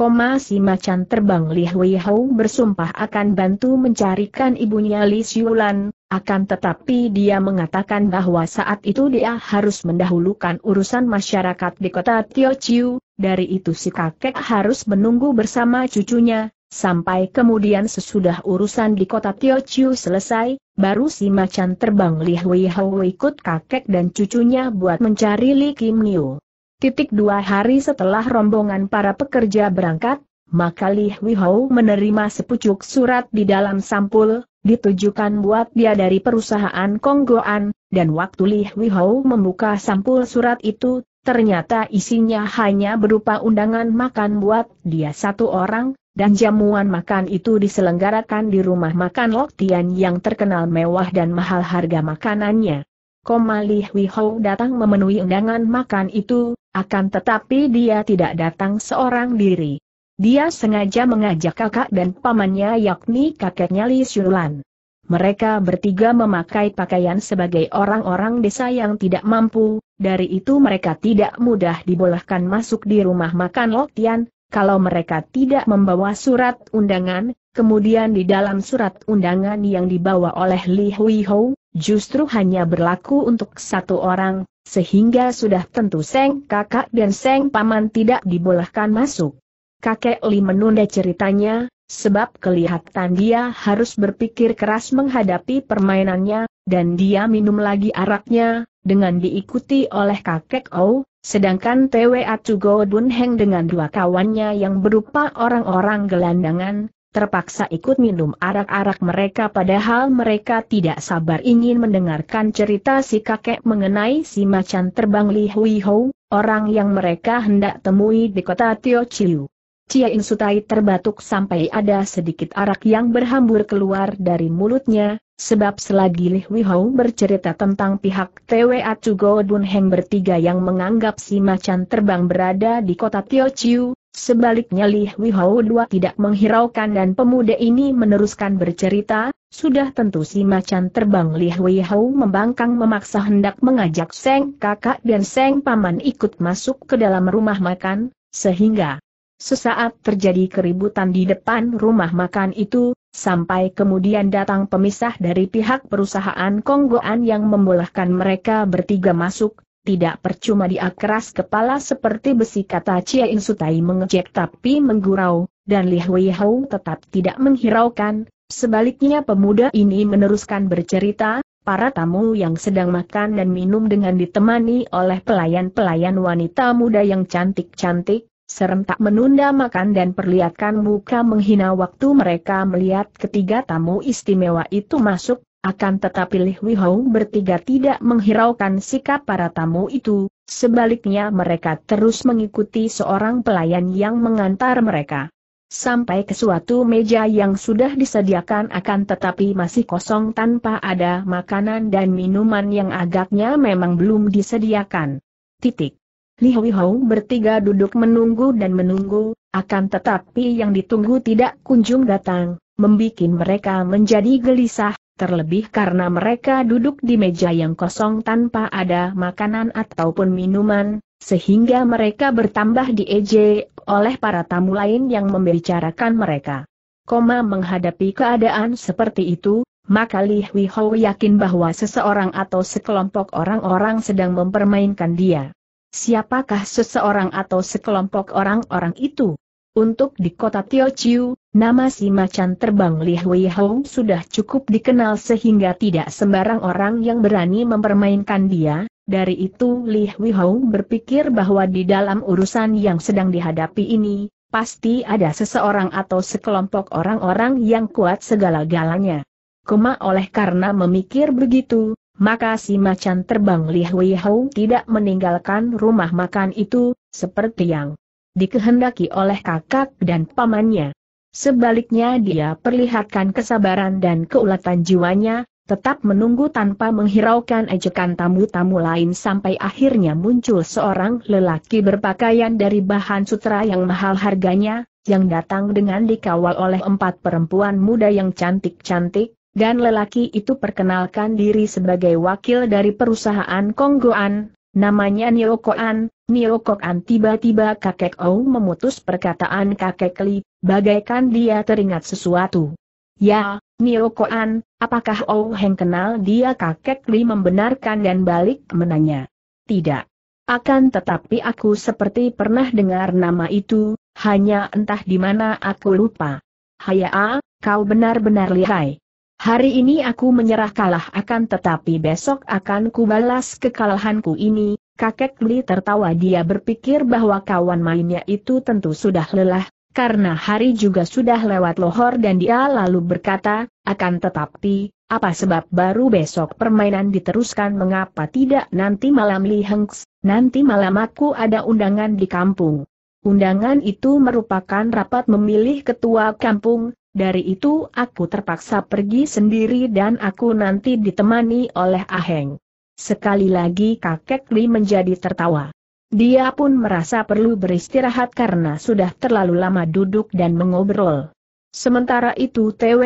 Koma si macan terbang Li Hui Hou bersumpah akan bantu mencarikan ibunya Li Xiulan, akan tetapi dia mengatakan bahwa saat itu dia harus mendahulukan urusan masyarakat di kota Tiochiu, dari itu si kakek harus menunggu bersama cucunya, sampai kemudian sesudah urusan di kota Tiochiu selesai, baru si macan terbang Li Hui Hou ikut kakek dan cucunya buat mencari Li Kim Niu. Titik dua hari setelah rombongan para pekerja berangkat, maka Li Huihou menerima sepucuk surat di dalam sampul, ditujukan buat dia dari perusahaan Konggoan, dan waktu Li Huihou membuka sampul surat itu, ternyata isinya hanya berupa undangan makan buat dia satu orang, dan jamuan makan itu diselenggarakan di rumah makan Loktian yang terkenal mewah dan mahal harga makanannya. Koma Li Hui Hou datang memenuhi undangan makan itu, akan tetapi dia tidak datang seorang diri. Dia sengaja mengajak kakak dan pamannya yakni kakeknya Li Xulan. Mereka bertiga memakai pakaian sebagai orang-orang desa yang tidak mampu, dari itu mereka tidak mudah dibolehkan masuk di rumah makan Tian, kalau mereka tidak membawa surat undangan, kemudian di dalam surat undangan yang dibawa oleh Li Hui Hou, justru hanya berlaku untuk satu orang, sehingga sudah tentu Seng kakak dan Seng paman tidak dibolehkan masuk. Kakek Li menunda ceritanya, sebab kelihatan dia harus berpikir keras menghadapi permainannya, dan dia minum lagi araknya, dengan diikuti oleh kakek Ou, sedangkan Tewa Tugo Dunheng dengan dua kawannya yang berupa orang-orang gelandangan, terpaksa ikut minum arak-arak mereka padahal mereka tidak sabar ingin mendengarkan cerita si kakek mengenai si macan terbang Li Hui Ho, orang yang mereka hendak temui di kota Tio Chiu. Cia Insutai terbatuk sampai ada sedikit arak yang berhambur keluar dari mulutnya, sebab selagi Li Huihou bercerita tentang pihak TWA Chugo Heng bertiga yang menganggap si macan terbang berada di kota Tiochiu, Sebaliknya Li Huihao dua tidak menghiraukan dan pemuda ini meneruskan bercerita, sudah tentu si macan terbang Li Huihao membangkang memaksa hendak mengajak Seng kakak dan Seng paman ikut masuk ke dalam rumah makan, sehingga sesaat terjadi keributan di depan rumah makan itu, sampai kemudian datang pemisah dari pihak perusahaan Konggoan yang membolehkan mereka bertiga masuk, tidak percuma dia keras kepala seperti besi kata Cia In Sutai mengejek tapi menggurau, dan Li Hui Hou tetap tidak menghiraukan, sebaliknya pemuda ini meneruskan bercerita, para tamu yang sedang makan dan minum dengan ditemani oleh pelayan-pelayan wanita muda yang cantik-cantik, serentak menunda makan dan perlihatkan muka menghina waktu mereka melihat ketiga tamu istimewa itu masuk, akan tetapi Li Huihou bertiga tidak menghiraukan sikap para tamu itu, sebaliknya mereka terus mengikuti seorang pelayan yang mengantar mereka. Sampai ke suatu meja yang sudah disediakan akan tetapi masih kosong tanpa ada makanan dan minuman yang agaknya memang belum disediakan. Titik. Li Huihou bertiga duduk menunggu dan menunggu, akan tetapi yang ditunggu tidak kunjung datang, membuat mereka menjadi gelisah, terlebih karena mereka duduk di meja yang kosong tanpa ada makanan ataupun minuman, sehingga mereka bertambah diejek oleh para tamu lain yang membicarakan mereka. Koma menghadapi keadaan seperti itu, maka Li Hui Hou yakin bahwa seseorang atau sekelompok orang-orang sedang mempermainkan dia. Siapakah seseorang atau sekelompok orang-orang itu? Untuk di kota Chiu, nama si macan terbang Li Hui Hong sudah cukup dikenal sehingga tidak sembarang orang yang berani mempermainkan dia. Dari itu Li Hui Hong berpikir bahwa di dalam urusan yang sedang dihadapi ini, pasti ada seseorang atau sekelompok orang-orang yang kuat segala-galanya. Kuma oleh karena memikir begitu, maka si macan terbang Li Hui Hong tidak meninggalkan rumah makan itu, seperti yang dikehendaki oleh kakak dan pamannya. Sebaliknya dia perlihatkan kesabaran dan keulatan jiwanya, tetap menunggu tanpa menghiraukan ejekan tamu-tamu lain sampai akhirnya muncul seorang lelaki berpakaian dari bahan sutra yang mahal harganya, yang datang dengan dikawal oleh empat perempuan muda yang cantik-cantik, dan lelaki itu perkenalkan diri sebagai wakil dari perusahaan Konggoan, Namanya Nirokoan, Nirokoan tiba-tiba kakek Ou memutus perkataan kakek Li, bagaikan dia teringat sesuatu. Ya, Nirokoan, apakah Ou Heng kenal dia kakek Li membenarkan dan balik menanya. Tidak. Akan tetapi aku seperti pernah dengar nama itu, hanya entah di mana aku lupa. Hayaa, kau benar-benar lihai. Hari ini aku menyerah kalah akan tetapi besok akan kubalas kekalahanku ini, kakek Li tertawa dia berpikir bahwa kawan mainnya itu tentu sudah lelah, karena hari juga sudah lewat lohor dan dia lalu berkata, akan tetapi, apa sebab baru besok permainan diteruskan mengapa tidak nanti malam Li Hengs, nanti malam aku ada undangan di kampung. Undangan itu merupakan rapat memilih ketua kampung, dari itu aku terpaksa pergi sendiri dan aku nanti ditemani oleh Aheng. Sekali lagi kakek Li menjadi tertawa. Dia pun merasa perlu beristirahat karena sudah terlalu lama duduk dan mengobrol. Sementara itu Atugo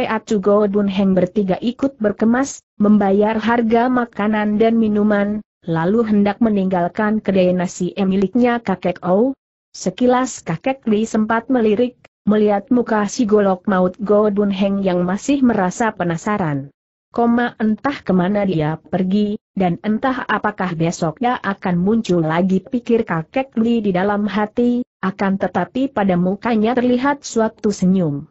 Acugo Heng bertiga ikut berkemas, membayar harga makanan dan minuman, lalu hendak meninggalkan kedai nasi miliknya kakek Ou. Sekilas kakek Li sempat melirik, melihat muka si golok maut Go Dun Heng yang masih merasa penasaran. Koma entah kemana dia pergi, dan entah apakah besoknya akan muncul lagi pikir kakek Li di dalam hati, akan tetapi pada mukanya terlihat suatu senyum.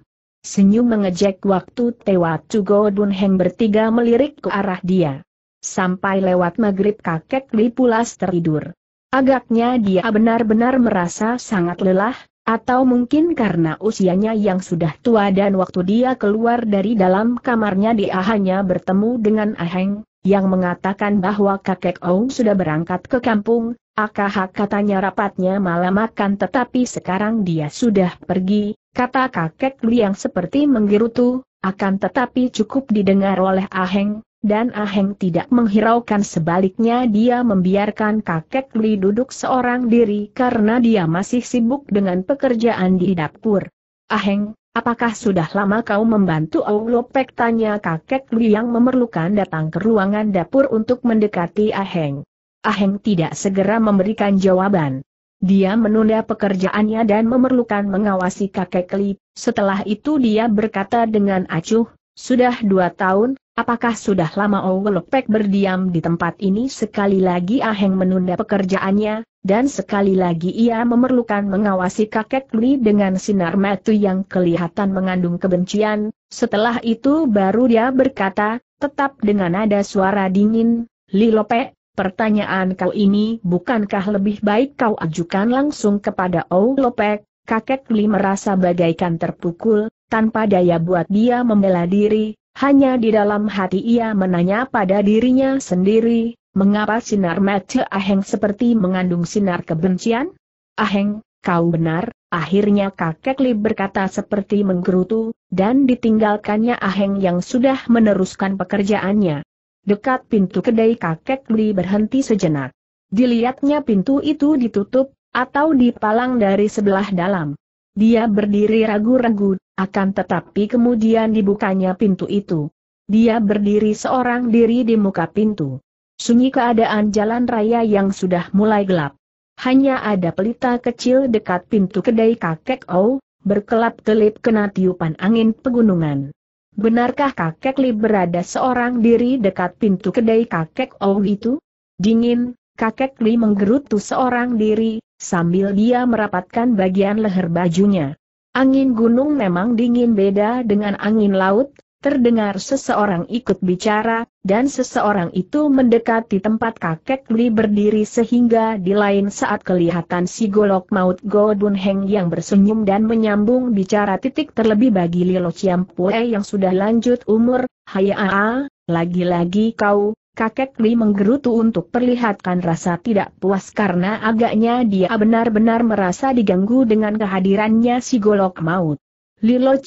Senyum mengejek waktu Tewa Go Dun Heng bertiga melirik ke arah dia. Sampai lewat maghrib kakek Li pulas tertidur. Agaknya dia benar-benar merasa sangat lelah, atau mungkin karena usianya yang sudah tua dan waktu dia keluar dari dalam kamarnya dia hanya bertemu dengan Aheng, yang mengatakan bahwa kakek Ong sudah berangkat ke kampung, akah katanya rapatnya malam makan tetapi sekarang dia sudah pergi, kata kakek Liang seperti menggerutu, akan tetapi cukup didengar oleh Aheng, dan Aheng tidak menghiraukan sebaliknya dia membiarkan kakek Li duduk seorang diri karena dia masih sibuk dengan pekerjaan di dapur. Aheng, apakah sudah lama kau membantu Aulopek tanya kakek Li yang memerlukan datang ke ruangan dapur untuk mendekati Aheng. Aheng tidak segera memberikan jawaban. Dia menunda pekerjaannya dan memerlukan mengawasi kakek Li, setelah itu dia berkata dengan acuh, sudah dua tahun, Apakah sudah lama Owelopek berdiam di tempat ini sekali lagi Aheng menunda pekerjaannya, dan sekali lagi ia memerlukan mengawasi kakek Li dengan sinar mata yang kelihatan mengandung kebencian, setelah itu baru dia berkata, tetap dengan nada suara dingin, Li Lopek, pertanyaan kau ini bukankah lebih baik kau ajukan langsung kepada Owelopek, Kakek Li merasa bagaikan terpukul, tanpa daya buat dia membela diri, hanya di dalam hati ia menanya pada dirinya sendiri, mengapa sinar mata Aheng seperti mengandung sinar kebencian? Aheng, kau benar, akhirnya kakek Li berkata seperti menggerutu, dan ditinggalkannya Aheng yang sudah meneruskan pekerjaannya. Dekat pintu kedai kakek Li berhenti sejenak. Dilihatnya pintu itu ditutup, atau dipalang dari sebelah dalam. Dia berdiri ragu-ragu, akan tetapi kemudian dibukanya pintu itu. Dia berdiri seorang diri di muka pintu. Sunyi keadaan jalan raya yang sudah mulai gelap. Hanya ada pelita kecil dekat pintu kedai kakek Ou, berkelap-kelip kena tiupan angin pegunungan. Benarkah kakek Li berada seorang diri dekat pintu kedai kakek Ou itu? Dingin, kakek Li menggerutu seorang diri, sambil dia merapatkan bagian leher bajunya. Angin gunung memang dingin beda dengan angin laut, terdengar seseorang ikut bicara, dan seseorang itu mendekati tempat kakek Li berdiri sehingga di lain saat kelihatan si golok maut Godun Dun Heng yang bersenyum dan menyambung bicara titik terlebih bagi Lilo Pue yang sudah lanjut umur, Hayaa, lagi-lagi kau, Kakek Li menggerutu untuk perlihatkan rasa tidak puas karena agaknya dia benar-benar merasa diganggu dengan kehadirannya si golok maut. Lilo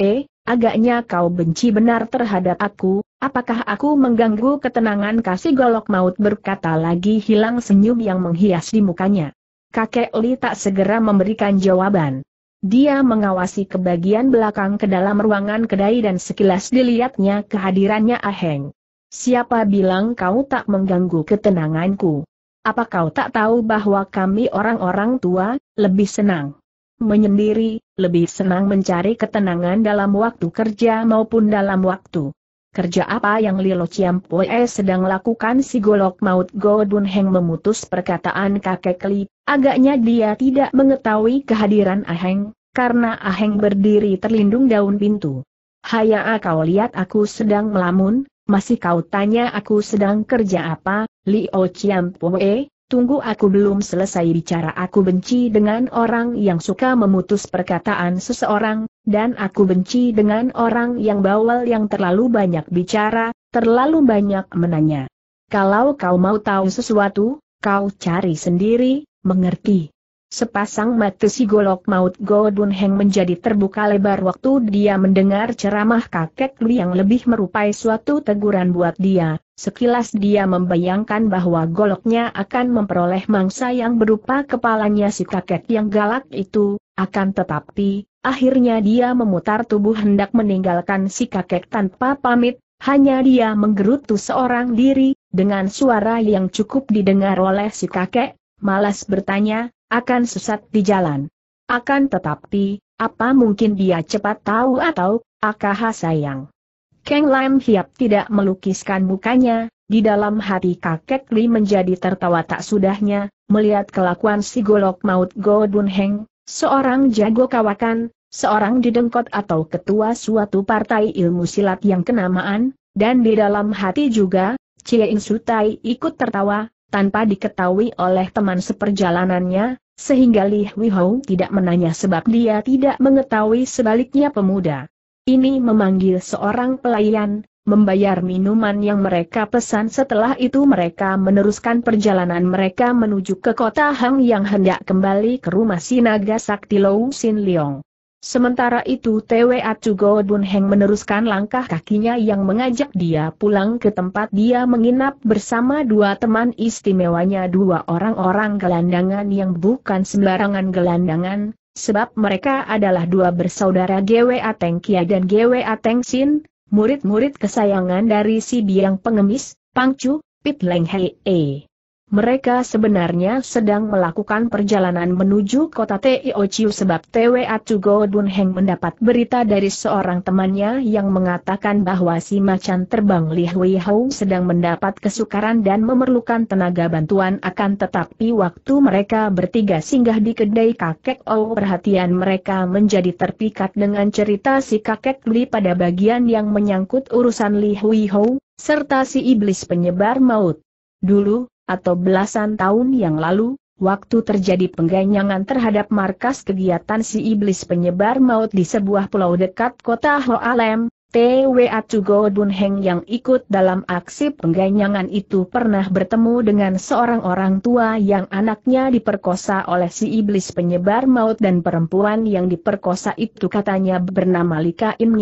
e, agaknya kau benci benar terhadap aku, apakah aku mengganggu ketenangan kasih golok maut berkata lagi hilang senyum yang menghias di mukanya. Kakek Li tak segera memberikan jawaban. Dia mengawasi ke bagian belakang ke dalam ruangan kedai dan sekilas dilihatnya kehadirannya Aheng. Siapa bilang kau tak mengganggu ketenanganku? Apa kau tak tahu bahwa kami orang-orang tua, lebih senang menyendiri, lebih senang mencari ketenangan dalam waktu kerja maupun dalam waktu Kerja apa yang Lilo Poe sedang lakukan si golok maut Godun Heng memutus perkataan kakek Li, agaknya dia tidak mengetahui kehadiran Aheng, karena Aheng berdiri terlindung daun pintu. Haya kau lihat aku sedang melamun, masih kau tanya aku sedang kerja apa, Li Lio Chiampue, tunggu aku belum selesai bicara aku benci dengan orang yang suka memutus perkataan seseorang, dan aku benci dengan orang yang bawel yang terlalu banyak bicara, terlalu banyak menanya. Kalau kau mau tahu sesuatu, kau cari sendiri, mengerti. Sepasang mata si golok maut Go Dun Heng menjadi terbuka lebar waktu dia mendengar ceramah kakek lu yang lebih merupai suatu teguran buat dia. Sekilas dia membayangkan bahwa goloknya akan memperoleh mangsa yang berupa kepalanya si kakek yang galak itu, akan tetapi, akhirnya dia memutar tubuh hendak meninggalkan si kakek tanpa pamit, hanya dia menggerutu seorang diri, dengan suara yang cukup didengar oleh si kakek, malas bertanya, akan sesat di jalan. Akan tetapi, apa mungkin dia cepat tahu atau, akah sayang. Kang Lam Hiap tidak melukiskan mukanya, di dalam hati kakek Li menjadi tertawa tak sudahnya, melihat kelakuan si golok maut Go Bun Heng, seorang jago kawakan, seorang didengkot atau ketua suatu partai ilmu silat yang kenamaan, dan di dalam hati juga, Cie In Sutai ikut tertawa, tanpa diketahui oleh teman seperjalanannya, sehingga Li Huihou tidak menanya sebab dia tidak mengetahui sebaliknya pemuda. Ini memanggil seorang pelayan, membayar minuman yang mereka pesan setelah itu mereka meneruskan perjalanan mereka menuju ke kota Hang yang hendak kembali ke rumah Sinaga Sakti Lou Sin Leong. Sementara itu TWA Cugo Bun Heng meneruskan langkah kakinya yang mengajak dia pulang ke tempat dia menginap bersama dua teman istimewanya dua orang-orang gelandangan yang bukan sembarangan gelandangan, sebab mereka adalah dua bersaudara GWA Teng Kia dan GWA Teng Sin, murid-murid kesayangan dari si biang pengemis, Pangcu, Pit Leng Hei E. Mereka sebenarnya sedang melakukan perjalanan menuju kota Teochew sebab TWA Tugo Heng mendapat berita dari seorang temannya yang mengatakan bahwa si macan terbang Li Hui Hou sedang mendapat kesukaran dan memerlukan tenaga bantuan akan tetapi waktu mereka bertiga singgah di kedai kakek Ou oh, perhatian mereka menjadi terpikat dengan cerita si kakek Li pada bagian yang menyangkut urusan Li Hui Hou, serta si iblis penyebar maut. Dulu, atau belasan tahun yang lalu, waktu terjadi pengganyangan terhadap markas kegiatan si iblis penyebar maut di sebuah pulau dekat kota Hoalem, TWA Tugo Dun yang ikut dalam aksi pengganyangan itu pernah bertemu dengan seorang orang tua yang anaknya diperkosa oleh si iblis penyebar maut dan perempuan yang diperkosa itu katanya bernama Lika Im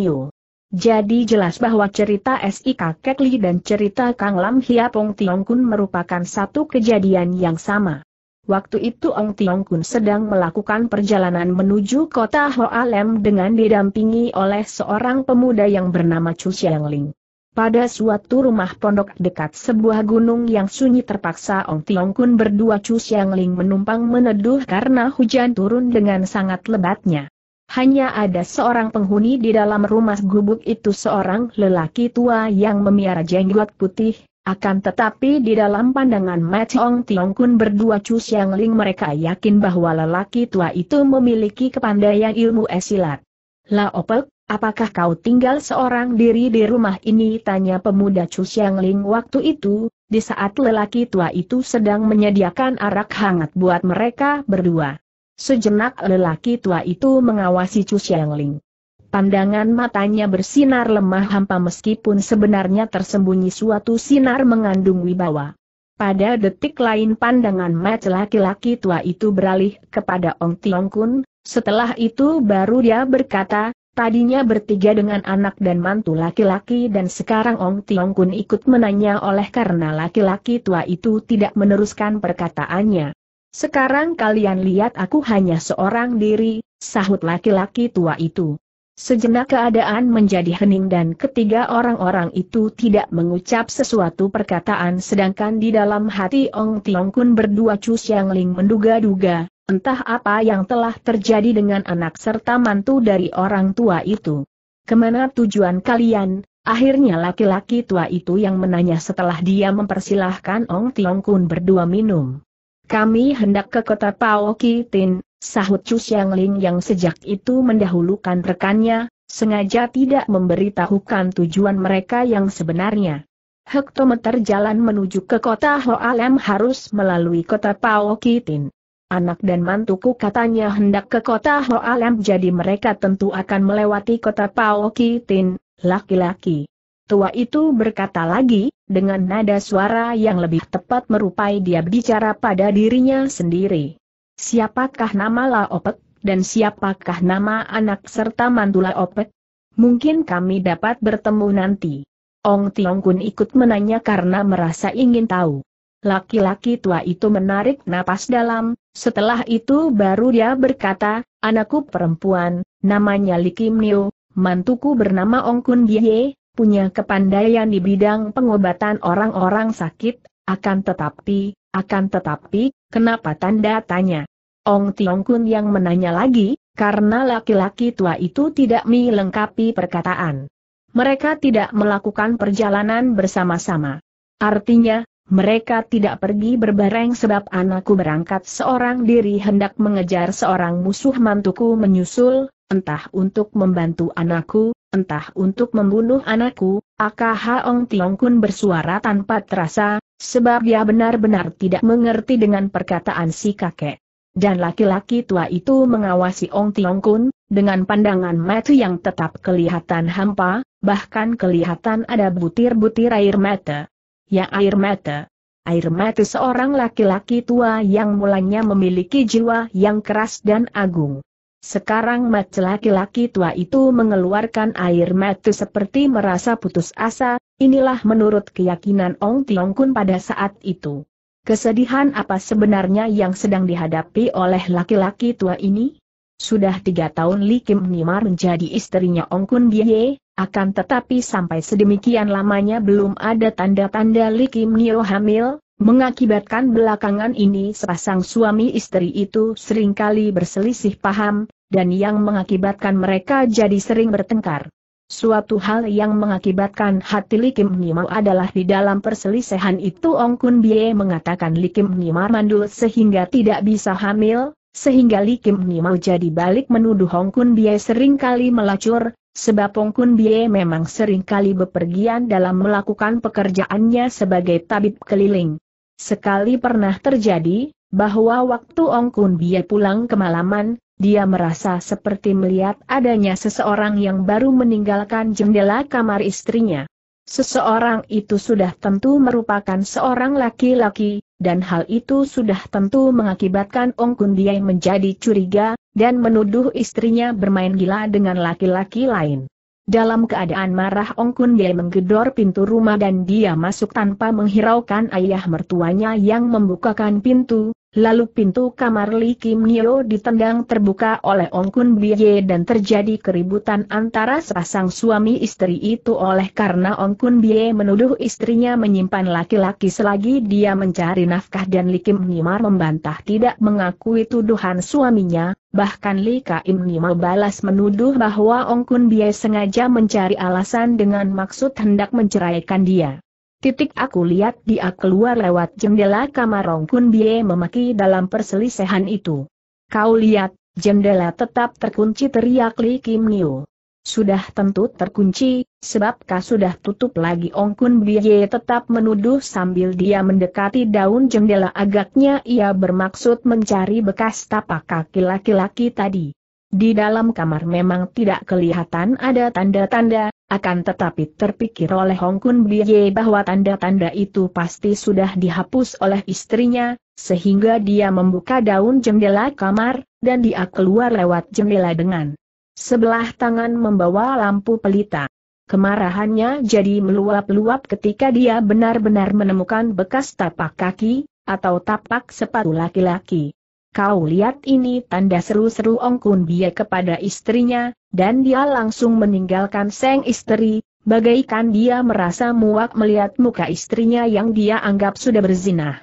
jadi jelas bahwa cerita S.I. Kakek Li dan cerita Kang Lam Hiapong Tiong Kun merupakan satu kejadian yang sama. Waktu itu Ong Tiong Kun sedang melakukan perjalanan menuju kota Hoa Lem dengan didampingi oleh seorang pemuda yang bernama Chu Xiang Ling. Pada suatu rumah pondok dekat sebuah gunung yang sunyi terpaksa Ong Tiong Kun berdua Chu Xiang Ling menumpang meneduh karena hujan turun dengan sangat lebatnya hanya ada seorang penghuni di dalam rumah gubuk itu seorang lelaki tua yang memiara jenggot putih, akan tetapi di dalam pandangan Machong Tiong Kun berdua Chu Xiang Ling mereka yakin bahwa lelaki tua itu memiliki kepandaian ilmu esilat. Laopek, apakah kau tinggal seorang diri di rumah ini? Tanya pemuda Chu Xiang Ling waktu itu, di saat lelaki tua itu sedang menyediakan arak hangat buat mereka berdua. Sejenak lelaki tua itu mengawasi Chu Xiangling. Pandangan matanya bersinar lemah hampa meskipun sebenarnya tersembunyi suatu sinar mengandung wibawa. Pada detik lain pandangan mata laki-laki tua itu beralih kepada Ong Tiong Kun, setelah itu baru dia berkata, tadinya bertiga dengan anak dan mantu laki-laki dan sekarang Ong Tiong Kun ikut menanya oleh karena laki-laki tua itu tidak meneruskan perkataannya. Sekarang kalian lihat aku hanya seorang diri, sahut laki-laki tua itu. Sejenak keadaan menjadi hening dan ketiga orang-orang itu tidak mengucap sesuatu perkataan sedangkan di dalam hati Ong Tiong Kun berdua Chu Siang Ling menduga-duga, entah apa yang telah terjadi dengan anak serta mantu dari orang tua itu. Kemana tujuan kalian? Akhirnya laki-laki tua itu yang menanya setelah dia mempersilahkan Ong Tiong Kun berdua minum. Kami hendak ke kota Pao Kitin, sahut Chu Xiang Ling yang sejak itu mendahulukan rekannya, sengaja tidak memberitahukan tujuan mereka yang sebenarnya. Hektometer jalan menuju ke kota Hoalem harus melalui kota Pao Kitin anak dan mantuku katanya hendak ke kota Hoalem jadi mereka tentu akan melewati kota Pao Kitin, laki-laki tua itu berkata lagi, dengan nada suara yang lebih tepat merupai dia bicara pada dirinya sendiri. Siapakah nama Laopek, dan siapakah nama anak serta mantu Laopek? Mungkin kami dapat bertemu nanti. Ong Tiong Kun ikut menanya karena merasa ingin tahu. Laki-laki tua itu menarik napas dalam, setelah itu baru dia berkata, anakku perempuan, namanya Likim Niu, mantuku bernama Ong Kun Bie, punya kepandaian di bidang pengobatan orang-orang sakit, akan tetapi, akan tetapi, kenapa tanda tanya? Ong Tiong Kun yang menanya lagi, karena laki-laki tua itu tidak melengkapi perkataan. Mereka tidak melakukan perjalanan bersama-sama. Artinya, mereka tidak pergi berbareng sebab anakku berangkat seorang diri hendak mengejar seorang musuh mantuku menyusul, entah untuk membantu anakku, entah untuk membunuh anakku, Akah Ong Tiong Kun bersuara tanpa terasa, sebab dia benar-benar tidak mengerti dengan perkataan si kakek. Dan laki-laki tua itu mengawasi Ong Tiong Kun, dengan pandangan mata yang tetap kelihatan hampa, bahkan kelihatan ada butir-butir air mata. Ya air mata. Air mata seorang laki-laki tua yang mulanya memiliki jiwa yang keras dan agung. Sekarang mata laki-laki tua itu mengeluarkan air mata seperti merasa putus asa, inilah menurut keyakinan Ong Tiong Kun pada saat itu. Kesedihan apa sebenarnya yang sedang dihadapi oleh laki-laki tua ini? Sudah tiga tahun Li Kim Nimar menjadi istrinya Ong Kun Bie, akan tetapi sampai sedemikian lamanya belum ada tanda-tanda Li Kim Nio hamil, mengakibatkan belakangan ini sepasang suami istri itu seringkali berselisih paham, dan yang mengakibatkan mereka jadi sering bertengkar. Suatu hal yang mengakibatkan hati Li Kim Nimar adalah di dalam perselisihan itu Ong Kun Bie mengatakan Li Kim Nimar mandul sehingga tidak bisa hamil, sehingga Li Kim mau jadi balik menuduh Hong Kun Bie kali melacur, sebab Hong Kun Bie memang sering kali bepergian dalam melakukan pekerjaannya sebagai tabib keliling. Sekali pernah terjadi, bahwa waktu Hong Kun Bie pulang kemalaman, dia merasa seperti melihat adanya seseorang yang baru meninggalkan jendela kamar istrinya. Seseorang itu sudah tentu merupakan seorang laki-laki, dan hal itu sudah tentu mengakibatkan Ong Kun Diai menjadi curiga, dan menuduh istrinya bermain gila dengan laki-laki lain. Dalam keadaan marah Ong Kun Diai menggedor pintu rumah dan dia masuk tanpa menghiraukan ayah mertuanya yang membukakan pintu, Lalu pintu kamar Li Kim Nio ditendang terbuka oleh Ong Kun Bie dan terjadi keributan antara sepasang suami istri itu oleh karena Ong Kun Bie menuduh istrinya menyimpan laki-laki selagi dia mencari nafkah dan Li Kim Nimar membantah tidak mengakui tuduhan suaminya, bahkan Li Kim Nio balas menuduh bahwa Ong Kun Bie sengaja mencari alasan dengan maksud hendak menceraikan dia. Titik aku lihat dia keluar lewat jendela kamar Rong Kun Bie memaki dalam perselisihan itu. Kau lihat, jendela tetap terkunci teriak Li Kim Niu. Sudah tentu terkunci, sebab kau sudah tutup lagi Ong Kun Bie tetap menuduh sambil dia mendekati daun jendela agaknya ia bermaksud mencari bekas tapak kaki laki-laki tadi. Di dalam kamar memang tidak kelihatan ada tanda-tanda, akan tetapi terpikir oleh Hong Kun Bie bahwa tanda-tanda itu pasti sudah dihapus oleh istrinya, sehingga dia membuka daun jendela kamar, dan dia keluar lewat jendela dengan sebelah tangan membawa lampu pelita. Kemarahannya jadi meluap-luap ketika dia benar-benar menemukan bekas tapak kaki, atau tapak sepatu laki-laki. Kau lihat ini tanda seru-seru Ong Kun Bie kepada istrinya, dan dia langsung meninggalkan sang istri, bagaikan dia merasa muak melihat muka istrinya yang dia anggap sudah berzinah.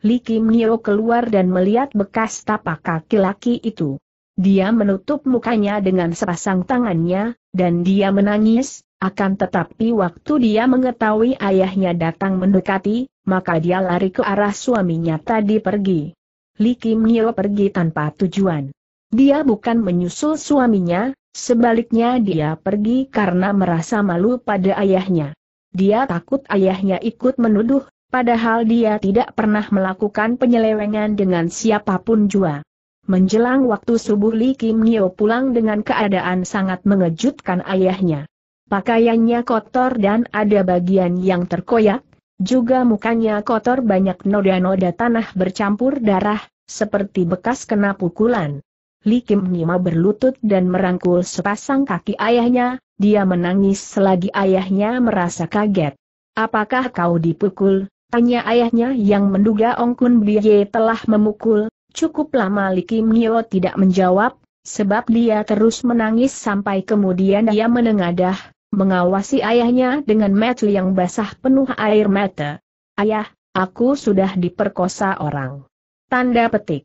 Li Kim Nio keluar dan melihat bekas tapak kaki laki itu. Dia menutup mukanya dengan sepasang tangannya, dan dia menangis, akan tetapi waktu dia mengetahui ayahnya datang mendekati, maka dia lari ke arah suaminya tadi pergi. Li Kim Nio pergi tanpa tujuan. Dia bukan menyusul suaminya, Sebaliknya dia pergi karena merasa malu pada ayahnya. Dia takut ayahnya ikut menuduh, padahal dia tidak pernah melakukan penyelewengan dengan siapapun jua. Menjelang waktu subuh Li Kim Nio pulang dengan keadaan sangat mengejutkan ayahnya. Pakaiannya kotor dan ada bagian yang terkoyak, juga mukanya kotor banyak noda-noda tanah bercampur darah, seperti bekas kena pukulan. Li Kim Nima berlutut dan merangkul sepasang kaki ayahnya, dia menangis selagi ayahnya merasa kaget. Apakah kau dipukul? Tanya ayahnya yang menduga Ong Kun Biye telah memukul, cukup lama Li Kim Nio tidak menjawab, sebab dia terus menangis sampai kemudian dia menengadah, mengawasi ayahnya dengan mata yang basah penuh air mata. Ayah, aku sudah diperkosa orang. Tanda petik.